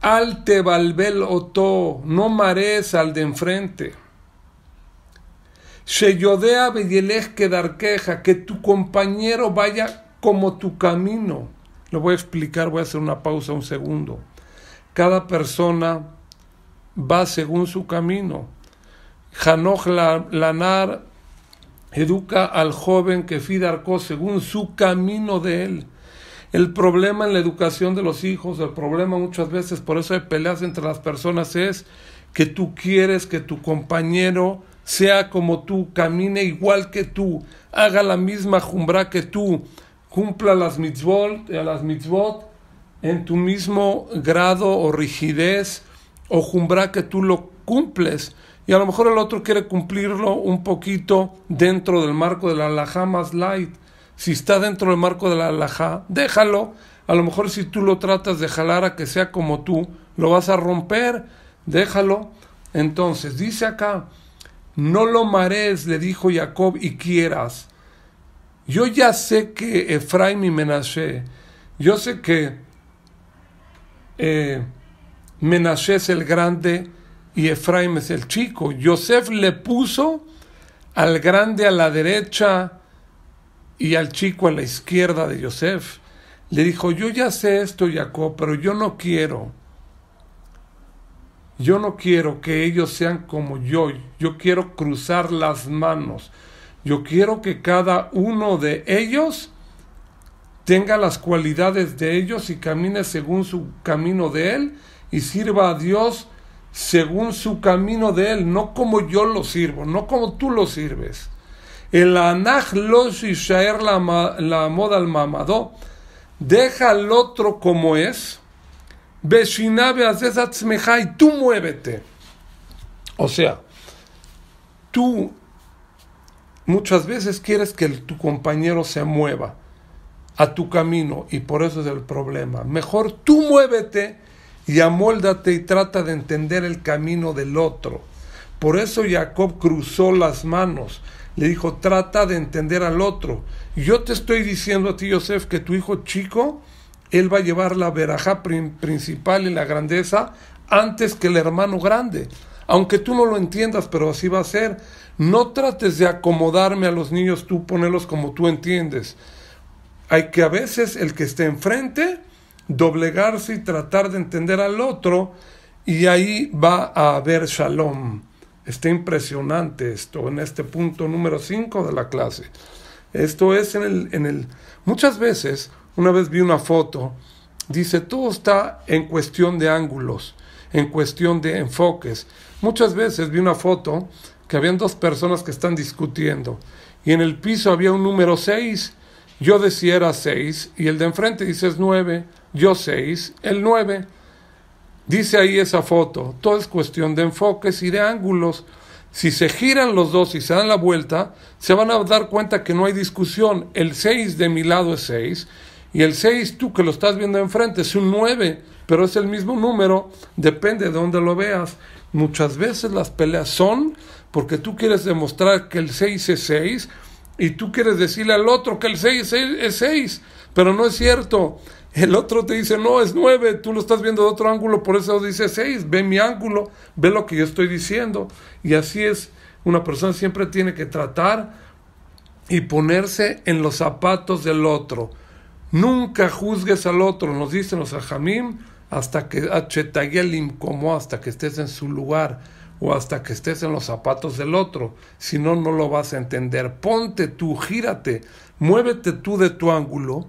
Alte balbel to no marees al de enfrente. Sheyodea dar queja, que tu compañero vaya como tu camino. Lo voy a explicar, voy a hacer una pausa un segundo. Cada persona va según su camino. Hanoch Lanar educa al joven que Fidarco según su camino de él. El problema en la educación de los hijos, el problema muchas veces, por eso hay peleas entre las personas, es que tú quieres que tu compañero sea como tú, camine igual que tú, haga la misma jumbra que tú, cumpla las mitzvot, eh, las en tu mismo grado o rigidez o jumbra que tú lo cumples. Y a lo mejor el otro quiere cumplirlo un poquito dentro del marco de la alajá más light. Si está dentro del marco de la alajá, déjalo. A lo mejor si tú lo tratas de jalar a que sea como tú, lo vas a romper. Déjalo. Entonces, dice acá, no lo mares, le dijo Jacob, y quieras yo ya sé que Efraim y Menashe, yo sé que eh, Menashe es el grande y Efraim es el chico. Yosef le puso al grande a la derecha y al chico a la izquierda de Yosef. Le dijo, yo ya sé esto, Jacob, pero yo no quiero. Yo no quiero que ellos sean como yo. Yo quiero cruzar las manos. Yo quiero que cada uno de ellos tenga las cualidades de ellos y camine según su camino de él y sirva a Dios según su camino de él, no como yo lo sirvo, no como tú lo sirves. El anaj los Ishaer la moda al mamado, deja al otro como es, Beshinabe y tú muévete. O sea, tú Muchas veces quieres que tu compañero se mueva a tu camino y por eso es el problema. Mejor tú muévete y amóldate y trata de entender el camino del otro. Por eso Jacob cruzó las manos. Le dijo, trata de entender al otro. yo te estoy diciendo a ti, Joseph, que tu hijo chico, él va a llevar la verajá principal y la grandeza antes que el hermano grande aunque tú no lo entiendas, pero así va a ser. No trates de acomodarme a los niños, tú ponelos como tú entiendes. Hay que a veces el que esté enfrente, doblegarse y tratar de entender al otro, y ahí va a haber shalom. Está impresionante esto en este punto número 5 de la clase. Esto es en el, en el... Muchas veces, una vez vi una foto, dice, todo está en cuestión de ángulos, en cuestión de enfoques. Muchas veces vi una foto que habían dos personas que están discutiendo y en el piso había un número 6. Yo decía era 6 y el de enfrente dice es 9, yo 6, el 9. Dice ahí esa foto, todo es cuestión de enfoques y de ángulos. Si se giran los dos y se dan la vuelta, se van a dar cuenta que no hay discusión. El 6 de mi lado es 6 y el 6 tú que lo estás viendo enfrente es un 9, pero es el mismo número, depende de dónde lo veas. Muchas veces las peleas son porque tú quieres demostrar que el 6 es 6 y tú quieres decirle al otro que el 6 es 6, pero no es cierto. El otro te dice, no, es 9, tú lo estás viendo de otro ángulo, por eso dice 6, ve mi ángulo, ve lo que yo estoy diciendo. Y así es, una persona siempre tiene que tratar y ponerse en los zapatos del otro. Nunca juzgues al otro, nos dicen los ajamim, hasta que como hasta que estés en su lugar o hasta que estés en los zapatos del otro, si no, no lo vas a entender. Ponte tú, gírate, muévete tú de tu ángulo,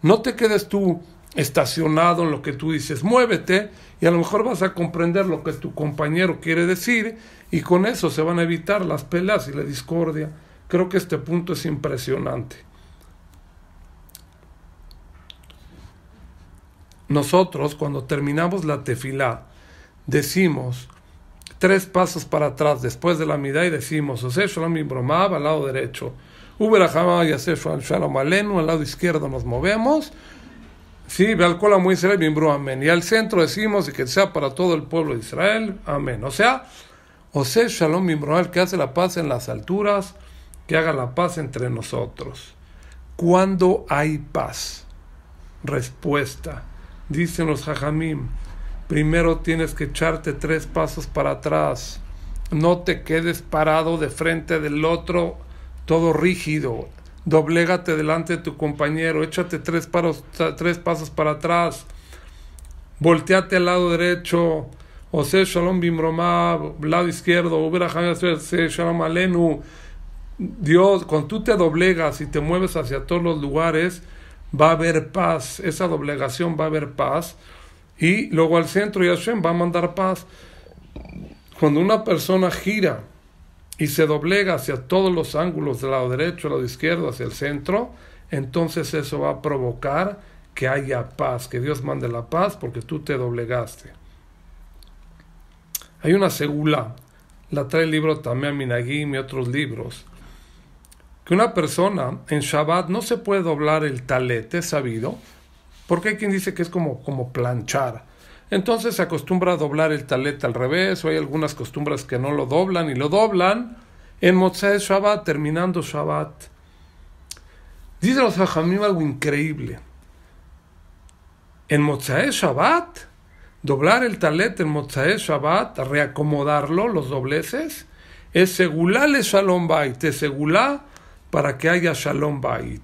no te quedes tú estacionado en lo que tú dices, muévete y a lo mejor vas a comprender lo que tu compañero quiere decir y con eso se van a evitar las peleas y la discordia. Creo que este punto es impresionante. Nosotros cuando terminamos la tefilá decimos tres pasos para atrás después de la midá y decimos Oseh Shalom Imbromab al lado derecho, y y Shalom Alenu al lado izquierdo nos movemos, sí, Bealcola Israel Bimbru Y al centro decimos y que sea para todo el pueblo de Israel, Amén. O sea, sea Shalom Imbromab que hace la paz en las alturas, que haga la paz entre nosotros. ¿Cuándo hay paz? Respuesta Dicen los primero tienes que echarte tres pasos para atrás. No te quedes parado de frente del otro, todo rígido. Doblégate delante de tu compañero, échate tres, tres pasos para atrás. Volteate al lado derecho. sea Shalom Bimromá, lado izquierdo, Shalom Alenu. Dios, cuando tú te doblegas y te mueves hacia todos los lugares, va a haber paz, esa doblegación va a haber paz, y luego al centro y va a mandar paz. Cuando una persona gira y se doblega hacia todos los ángulos, del lado derecho, del lado izquierdo, hacia el centro, entonces eso va a provocar que haya paz, que Dios mande la paz porque tú te doblegaste. Hay una segula, la trae el libro también Minagim y otros libros que una persona en Shabbat no se puede doblar el talete, es sabido, porque hay quien dice que es como, como planchar. Entonces se acostumbra a doblar el talete al revés, o hay algunas costumbres que no lo doblan y lo doblan en Mozart Shabbat, terminando Shabbat. Dice los Hajamim algo increíble. En Mozae Shabbat, doblar el talete en Mozae Shabbat, reacomodarlo, los dobleces, es segulá le shalom bait, segulá para que haya Shalom Bait.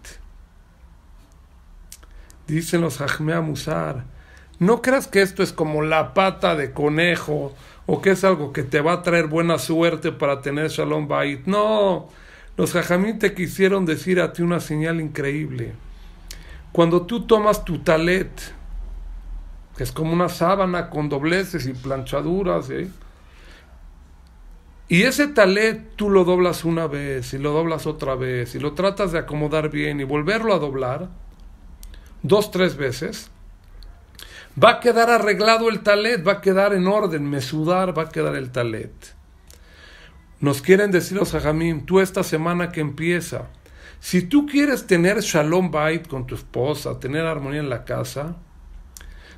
Dicen los Jajmea Musar, no creas que esto es como la pata de conejo o que es algo que te va a traer buena suerte para tener Shalom Bait. No, los Jajamín te quisieron decir a ti una señal increíble. Cuando tú tomas tu talet, que es como una sábana con dobleces y planchaduras, ¿eh? Y ese talet tú lo doblas una vez y lo doblas otra vez y lo tratas de acomodar bien y volverlo a doblar dos, tres veces, va a quedar arreglado el talet, va a quedar en orden, me sudar, va a quedar el talet. Nos quieren decir los tú esta semana que empieza, si tú quieres tener shalom bait con tu esposa, tener armonía en la casa,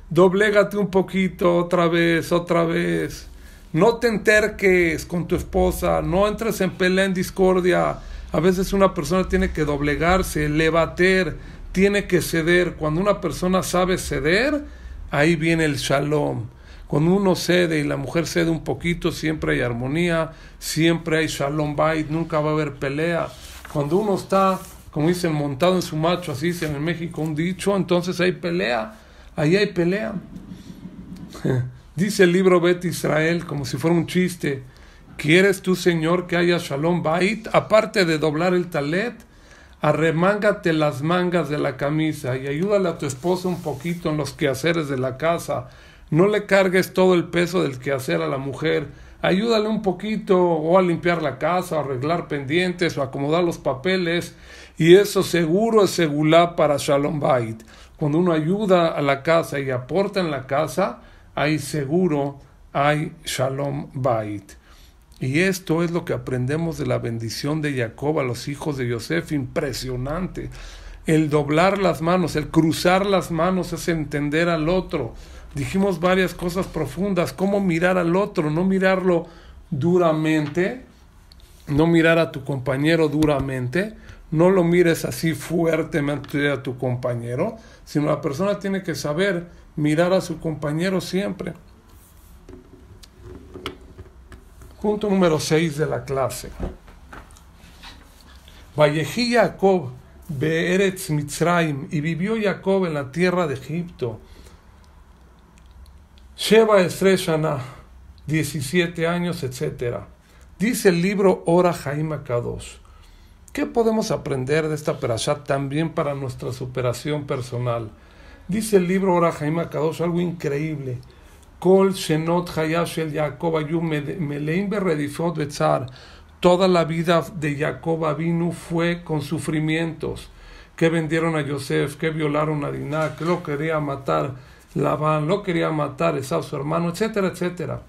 doblégate un poquito, otra vez, otra vez no te enterques con tu esposa, no entres en pelea, en discordia. A veces una persona tiene que doblegarse, levater, tiene que ceder. Cuando una persona sabe ceder, ahí viene el shalom. Cuando uno cede y la mujer cede un poquito, siempre hay armonía, siempre hay shalom bait, nunca va a haber pelea. Cuando uno está, como dicen, montado en su macho, así dicen en México un dicho, entonces hay pelea, ahí hay pelea. Dice el libro Bet Israel, como si fuera un chiste, ¿quieres tú, Señor, que haya shalom bait? Aparte de doblar el talet, arremángate las mangas de la camisa y ayúdale a tu esposa un poquito en los quehaceres de la casa. No le cargues todo el peso del quehacer a la mujer. Ayúdale un poquito o a limpiar la casa, o arreglar pendientes o acomodar los papeles. Y eso seguro es segulá para Shalom Bait. Cuando uno ayuda a la casa y aporta en la casa, hay seguro, hay shalom bait. Y esto es lo que aprendemos de la bendición de Jacob a los hijos de Yosef, impresionante. El doblar las manos, el cruzar las manos es entender al otro. Dijimos varias cosas profundas, cómo mirar al otro, no mirarlo duramente, no mirar a tu compañero duramente, no lo mires así fuertemente a tu compañero, sino la persona tiene que saber mirar a su compañero siempre. Punto número 6 de la clase. Vallejí Jacob Beeretz Mitzrayim y vivió Jacob en la tierra de Egipto. Sheba Estreshana, 17 años, etc. Dice el libro Ora Jaime Kadosh. ¿Qué podemos aprender de esta perashat también para nuestra superación personal? Dice el libro ahora Jaima Akados algo increíble. Kol Shenot Hayashel Jacob Ayum Meleim Betzar. Toda la vida de Jacob vino fue con sufrimientos. Que vendieron a Yosef, que violaron a Dinah, que lo quería matar Labán, lo quería matar Esau, su hermano, etcétera, etcétera.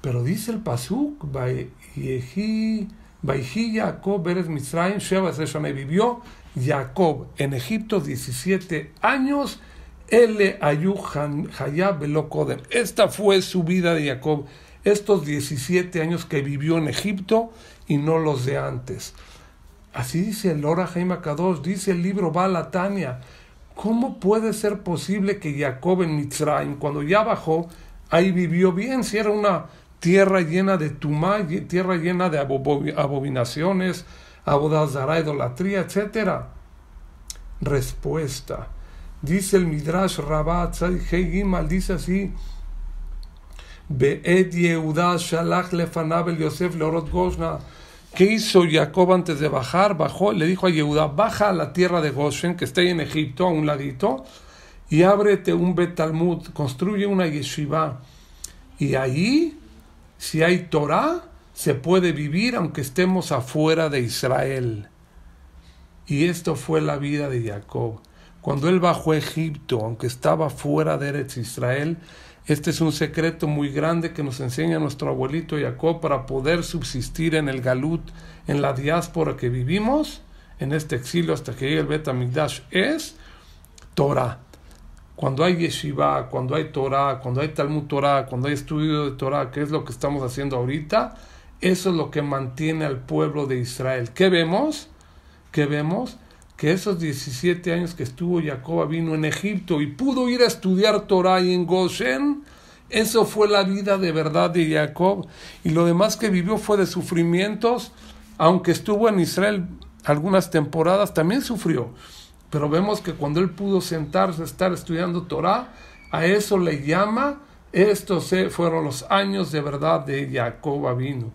Pero dice el Pasuk, Baihi Jacob Beres Mitzrayim, Sheba Vivió Jacob en Egipto 17 años. L. Esta fue su vida de Jacob, estos 17 años que vivió en Egipto y no los de antes. Así dice el Lora Jaime dice el libro Balatania. ¿Cómo puede ser posible que Jacob en Mitzrayim, cuando ya bajó, ahí vivió bien? Si era una tierra llena de tumá, tierra llena de abominaciones, Bodazara, idolatría, etcétera... Respuesta. Dice el Midrash Rabat Gimal, dice así. Be'ed Yehuda Shalach Lefanab el Yosef Goshna. ¿Qué hizo Jacob antes de bajar? Bajó, le dijo a Yehuda, baja a la tierra de Goshen, que está en Egipto, a un ladito, y ábrete un Betalmud, construye una yeshiva. Y ahí, si hay Torah, se puede vivir aunque estemos afuera de Israel. Y esto fue la vida de Jacob. Cuando él bajó a Egipto, aunque estaba fuera de Eretz Israel, este es un secreto muy grande que nos enseña nuestro abuelito Jacob para poder subsistir en el galut, en la diáspora que vivimos, en este exilio hasta que llegue el Betamigdash, es Torah. Cuando hay yeshiva, cuando hay Torah, cuando hay Talmud Torah, cuando hay estudio de Torah, que es lo que estamos haciendo ahorita, eso es lo que mantiene al pueblo de Israel. ¿Qué vemos? Que vemos? Que esos 17 años que estuvo Jacob vino en Egipto y pudo ir a estudiar Torah y en Goshen. Eso fue la vida de verdad de Jacob. Y lo demás que vivió fue de sufrimientos. Aunque estuvo en Israel algunas temporadas, también sufrió. Pero vemos que cuando él pudo sentarse, a estar estudiando Torah, a eso le llama estos eh, fueron los años de verdad de Jacob vino.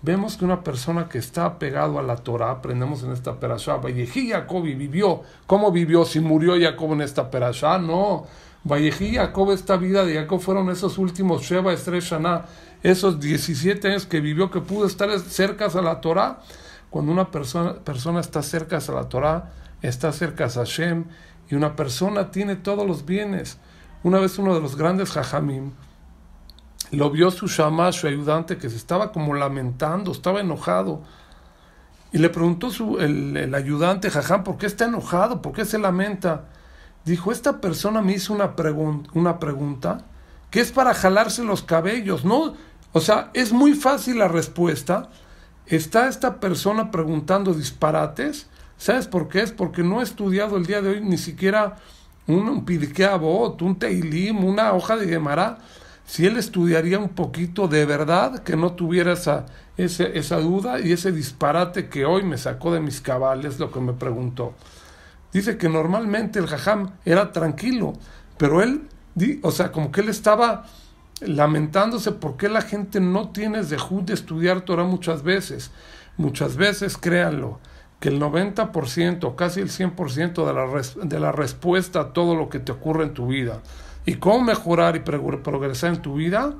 Vemos que una persona que está pegado a la Torah, aprendemos en esta perashá, Vallejí Jacob vivió. ¿Cómo vivió? Si murió Jacob en esta perashá, no. Vallejí Jacob, esta vida de Jacob fueron esos últimos Sheba Estrella esos 17 años que vivió, que pudo estar cerca a la Torah. Cuando una persona, persona está cerca a la Torah, está cerca a Shem y una persona tiene todos los bienes. Una vez uno de los grandes jajamim lo vio su shama, su ayudante, que se estaba como lamentando, estaba enojado. Y le preguntó su, el, ayudante jajam, ¿por qué está enojado? ¿Por qué se lamenta? Dijo, esta persona me hizo una, una pregunta que es para jalarse los cabellos. No, o sea, es muy fácil la respuesta. Está esta persona preguntando disparates. ¿Sabes por qué? Es porque no he estudiado el día de hoy ni siquiera un, pide un Teilim, una hoja de Gemara, si él estudiaría un poquito de verdad, que no tuviera esa, esa duda y ese disparate que hoy me sacó de mis cabales, lo que me preguntó. Dice que normalmente el jajam era tranquilo, pero él, o sea, como que él estaba lamentándose porque la gente no tiene dejud de estudiar Torah muchas veces. Muchas veces, créanlo, que el 90%, casi el 100% de la, de la respuesta a todo lo que te ocurre en tu vida y cómo mejorar y progresar en tu vida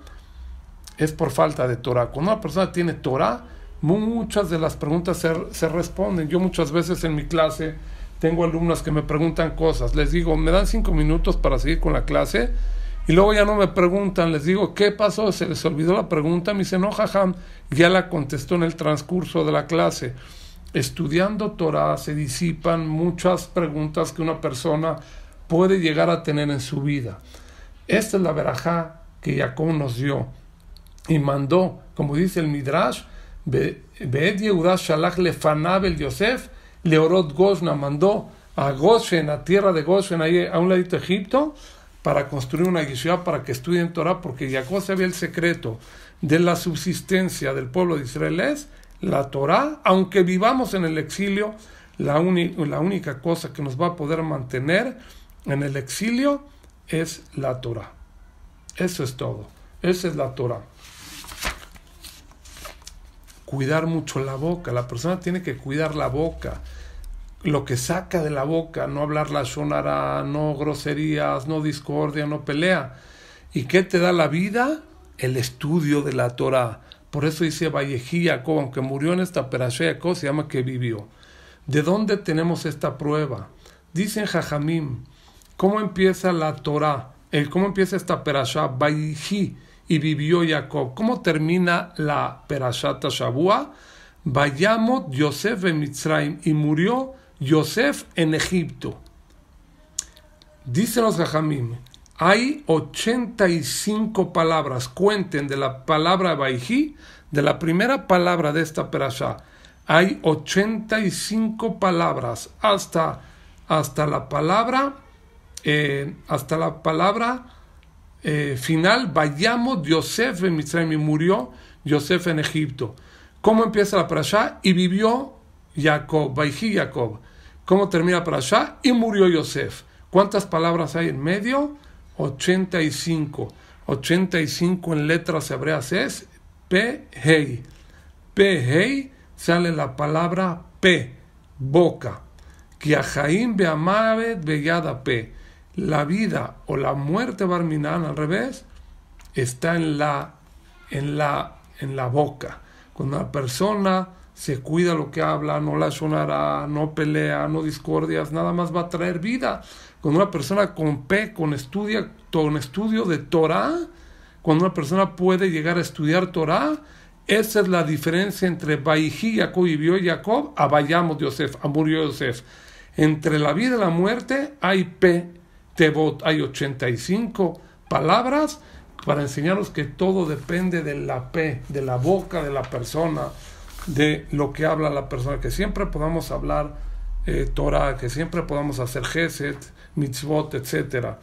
es por falta de Torah. Cuando una persona tiene Torah, muchas de las preguntas se, se responden. Yo muchas veces en mi clase tengo alumnas que me preguntan cosas. Les digo, me dan cinco minutos para seguir con la clase. Y luego ya no me preguntan, les digo, ¿qué pasó? Se les olvidó la pregunta, me dicen, no, jajam, ya la contestó en el transcurso de la clase estudiando Torah se disipan muchas preguntas que una persona puede llegar a tener en su vida. Esta es la verajá que Jacob nos dio y mandó, como dice el Midrash, Beed Yehudah Shalach Lefanab el Yosef, Leorot Goshna mandó a Goshen, a tierra de Goshen, ahí a un ladito de Egipto, para construir una iglesia para que estudien Torah, porque Jacob sabía el secreto de la subsistencia del pueblo de Israel la Torá, aunque vivamos en el exilio, la, única cosa que nos va a poder mantener en el exilio es la Torá. Eso es todo. Esa es la Torá. Cuidar mucho la boca. La persona tiene que cuidar la boca. Lo que saca de la boca, no hablar la shonara, no groserías, no discordia, no pelea. ¿Y qué te da la vida? El estudio de la Torah por eso dice Vallejí Jacob, aunque murió en esta perashá Jacob, se llama que vivió. ¿De dónde tenemos esta prueba? Dicen Jajamim, ¿cómo empieza la Torah? ¿Cómo empieza esta perashá? Vallejí y vivió Jacob. ¿Cómo termina la perashá Tashabua? Vayamot Yosef en Mitzrayim y murió Yosef en Egipto. Dicen los Jajamim, hay 85 palabras, cuenten de la palabra baiji, de la primera palabra de esta perasha, Hay 85 palabras hasta, hasta la palabra, eh, hasta la palabra eh, final, vayamos Yosef en Mitzrayim, y murió Yosef en Egipto. ¿Cómo empieza la perasha? Y vivió Jacob, baiji Jacob. ¿Cómo termina la perasha? Y murió Yosef. ¿Cuántas palabras hay en medio? 85. 85 en letras hebreas es P-Hei. P-Hei sale la palabra P, boca. Kiajaim Beamavet Bellada P. La vida o la muerte Barminana al revés está en la, en la, en la boca. Cuando una persona se cuida lo que habla, no la sonará, no pelea, no discordias, nada más va a traer vida. Cuando una persona con P, con, estudia, con estudio de Torah, cuando una persona puede llegar a estudiar Torah, esa es la diferencia entre Baijí, Jacob y Vio Jacob a Bayamos Yosef, a murió Yosef. Entre la vida y la muerte hay P, tevot, hay 85 palabras para enseñaros que todo depende de la P, de la boca de la persona de lo que habla la persona, que siempre podamos hablar eh, Torah, que siempre podamos hacer Geset, mitzvot, etc.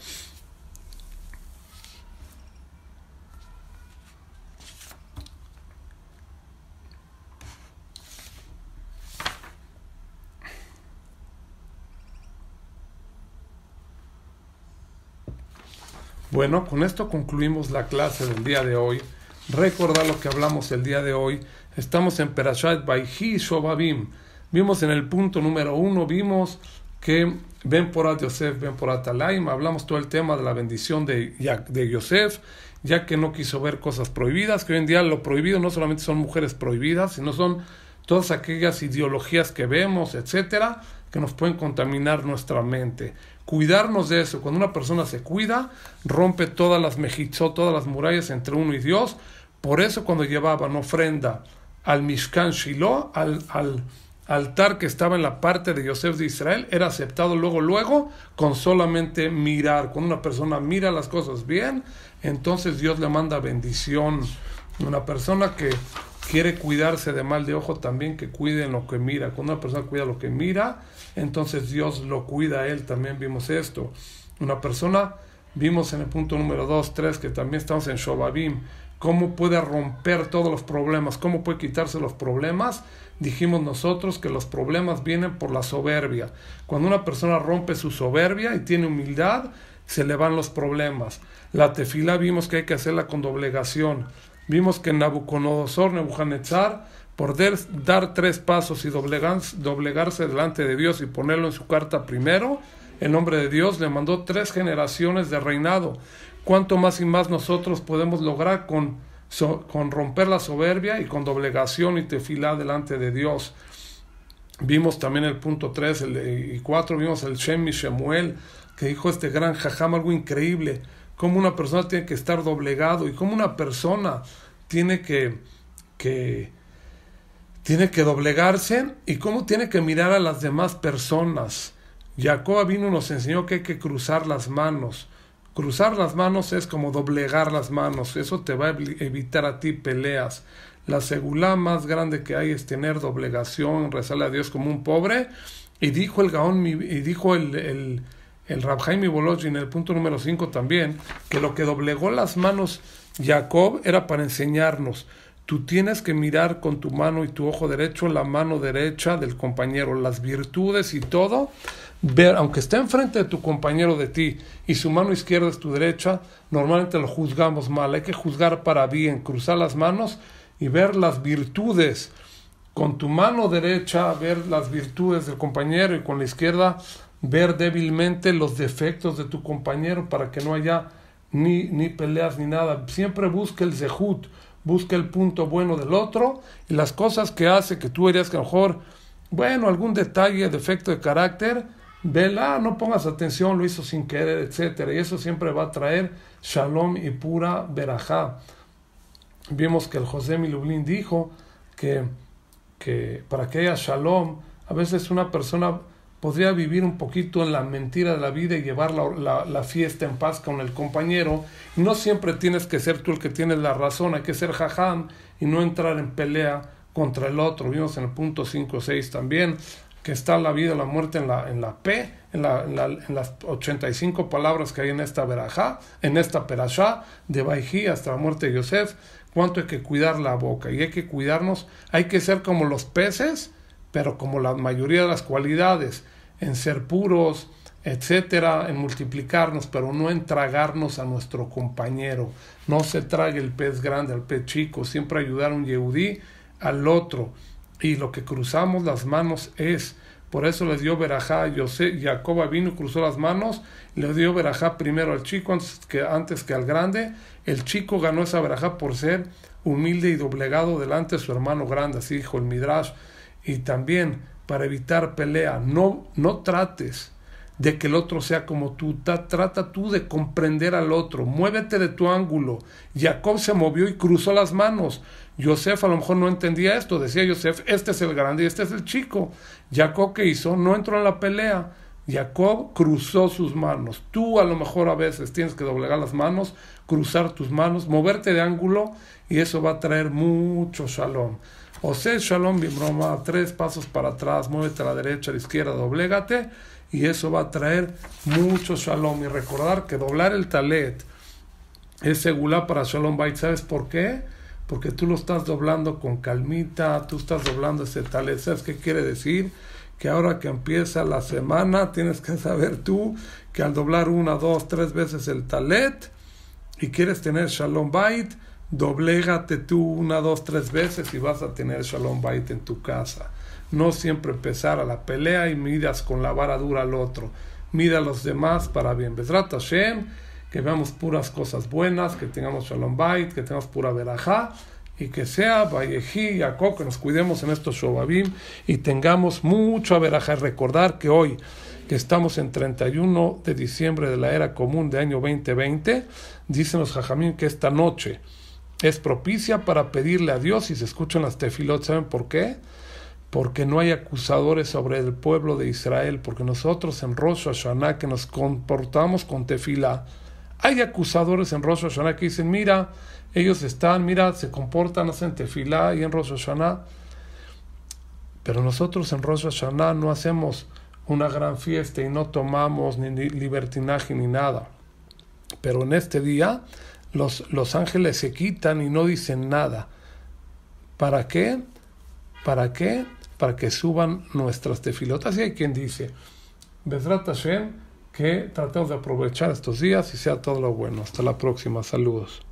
Bueno, con esto concluimos la clase del día de hoy. Recordar lo que hablamos el día de hoy Estamos en Perashat Baihi Shobabim. Vimos en el punto número uno, vimos que Ben Porat Yosef, ven por Alaim, hablamos todo el tema de la bendición de, Yosef, ya que no quiso ver cosas prohibidas, que hoy en día lo prohibido no solamente son mujeres prohibidas, sino son todas aquellas ideologías que vemos, etcétera, que nos pueden contaminar nuestra mente. Cuidarnos de eso. Cuando una persona se cuida, rompe todas las mejizot, todas las murallas entre uno y Dios. Por eso cuando llevaban ofrenda al Mishkan Shiloh, al, al altar que estaba en la parte de Yosef de Israel, era aceptado luego, luego, con solamente mirar. Cuando una persona mira las cosas bien, entonces Dios le manda bendición. Una persona que quiere cuidarse de mal de ojo también que cuide en lo que mira. Cuando una persona cuida lo que mira, entonces Dios lo cuida a él. También vimos esto. Una persona, vimos en el punto número 2, 3, que también estamos en Shobabim cómo puede romper todos los problemas, cómo puede quitarse los problemas. Dijimos nosotros que los problemas vienen por la soberbia. Cuando una persona rompe su soberbia y tiene humildad, se le van los problemas. La tefila vimos que hay que hacerla con doblegación. Vimos que Nabucodonosor, Nebuchadnezzar, por dar tres pasos y doblegarse delante de Dios y ponerlo en su carta primero, en nombre de Dios le mandó tres generaciones de reinado cuánto más y más nosotros podemos lograr con, con romper la soberbia y con doblegación y tefilá delante de Dios. Vimos también el punto 3 y 4, vimos el Shem y Shemuel, que dijo este gran jajam algo increíble, cómo una persona tiene que estar doblegado y cómo una persona tiene que, que, tiene que doblegarse y cómo tiene que mirar a las demás personas. Jacob vino y nos enseñó que hay que cruzar las manos. Cruzar las manos es como doblegar las manos, eso te va a evitar a ti peleas. La segula más grande que hay es tener doblegación, rezarle a Dios como un pobre. Y dijo el Gaón, y dijo el, el, el en el punto número 5 también, que lo que doblegó las manos Jacob era para enseñarnos. Tú tienes que mirar con tu mano y tu ojo derecho la mano derecha del compañero, las virtudes y todo ver, aunque esté enfrente de tu compañero de ti y su mano izquierda es tu derecha, normalmente lo juzgamos mal. Hay que juzgar para bien, cruzar las manos y ver las virtudes. Con tu mano derecha, ver las virtudes del compañero y con la izquierda, ver débilmente los defectos de tu compañero para que no haya ni, ni peleas ni nada. Siempre busca el zehut, busca el punto bueno del otro y las cosas que hace que tú eres que a lo mejor, bueno, algún detalle, defecto de carácter, Vela, ah, no pongas atención, lo hizo sin querer, etc. Y eso siempre va a traer shalom y pura verajá. Vimos que el José Milublín dijo que, que para que haya shalom, a veces una persona podría vivir un poquito en la mentira de la vida y llevar la, fiesta en paz con el compañero. No siempre tienes que ser tú el que tienes la razón, hay que ser jajam y no entrar en pelea contra el otro. Vimos en el punto 5 6 también que está la vida la muerte en la, en la P, en, la, en, las 85 palabras que hay en esta verajá, en esta perashá, de Baijí hasta la muerte de Yosef, cuánto hay que cuidar la boca y hay que cuidarnos, hay que ser como los peces, pero como la mayoría de las cualidades, en ser puros, etcétera, en multiplicarnos, pero no en tragarnos a nuestro compañero. No se trague el pez grande al pez chico, siempre ayudar a un yehudí al otro y lo que cruzamos las manos es. Por eso les dio Berajá a José. Jacoba vino, y cruzó las manos, le dio Berajá primero al chico antes que, al grande. El chico ganó esa Berajá por ser humilde y doblegado delante de su hermano grande, así dijo el Midrash. Y también para evitar pelea, no, no trates de que el otro sea como tú. trata tú de comprender al otro. Muévete de tu ángulo. Jacob se movió y cruzó las manos. Joseph a lo mejor no entendía esto. Decía Joseph, este es el grande y este es el chico. Jacob, ¿qué hizo? No entró en la pelea. Jacob cruzó sus manos. Tú a lo mejor a veces tienes que doblegar las manos, cruzar tus manos, moverte de ángulo y eso va a traer mucho shalom. O sea, shalom, mi broma, tres pasos para atrás, muévete a la derecha, a la izquierda, doblégate y eso va a traer mucho shalom. Y recordar que doblar el talet es segura para shalom bait. ¿Sabes por qué? Porque tú lo estás doblando con calmita, tú estás doblando ese talet. ¿Sabes qué quiere decir? Que ahora que empieza la semana, tienes que saber tú que al doblar una, dos, tres veces el talet y quieres tener shalom bait, doblégate tú una, dos, tres veces y vas a tener shalom bait en tu casa. No siempre empezar a la pelea y miras con la vara dura al otro. mira a los demás para bien. Besrat que veamos puras cosas buenas, que tengamos Shalom que tengamos pura verajá y que sea Vallejí, Jacob, que nos cuidemos en estos Shobabim y tengamos mucho y Recordar que hoy, que estamos en 31 de diciembre de la era común de año 2020, dicen los Jajamín que esta noche es propicia para pedirle a Dios y se escuchan las tefilot. ¿Saben por qué? porque no hay acusadores sobre el pueblo de Israel, porque nosotros en Rosh Hashanah que nos comportamos con tefila, hay acusadores en Rosh Hashanah que dicen, mira, ellos están, mira, se comportan, hacen tefilá y en Rosh Hashanah. Pero nosotros en Rosh Hashanah no hacemos una gran fiesta y no tomamos ni, ni libertinaje ni nada. Pero en este día los, los ángeles se quitan y no dicen nada. ¿Para qué? ¿Para qué? para que suban nuestras tefilotas. Y hay quien dice, Besrat Hashem, que tratemos de aprovechar estos días y sea todo lo bueno. Hasta la próxima. Saludos.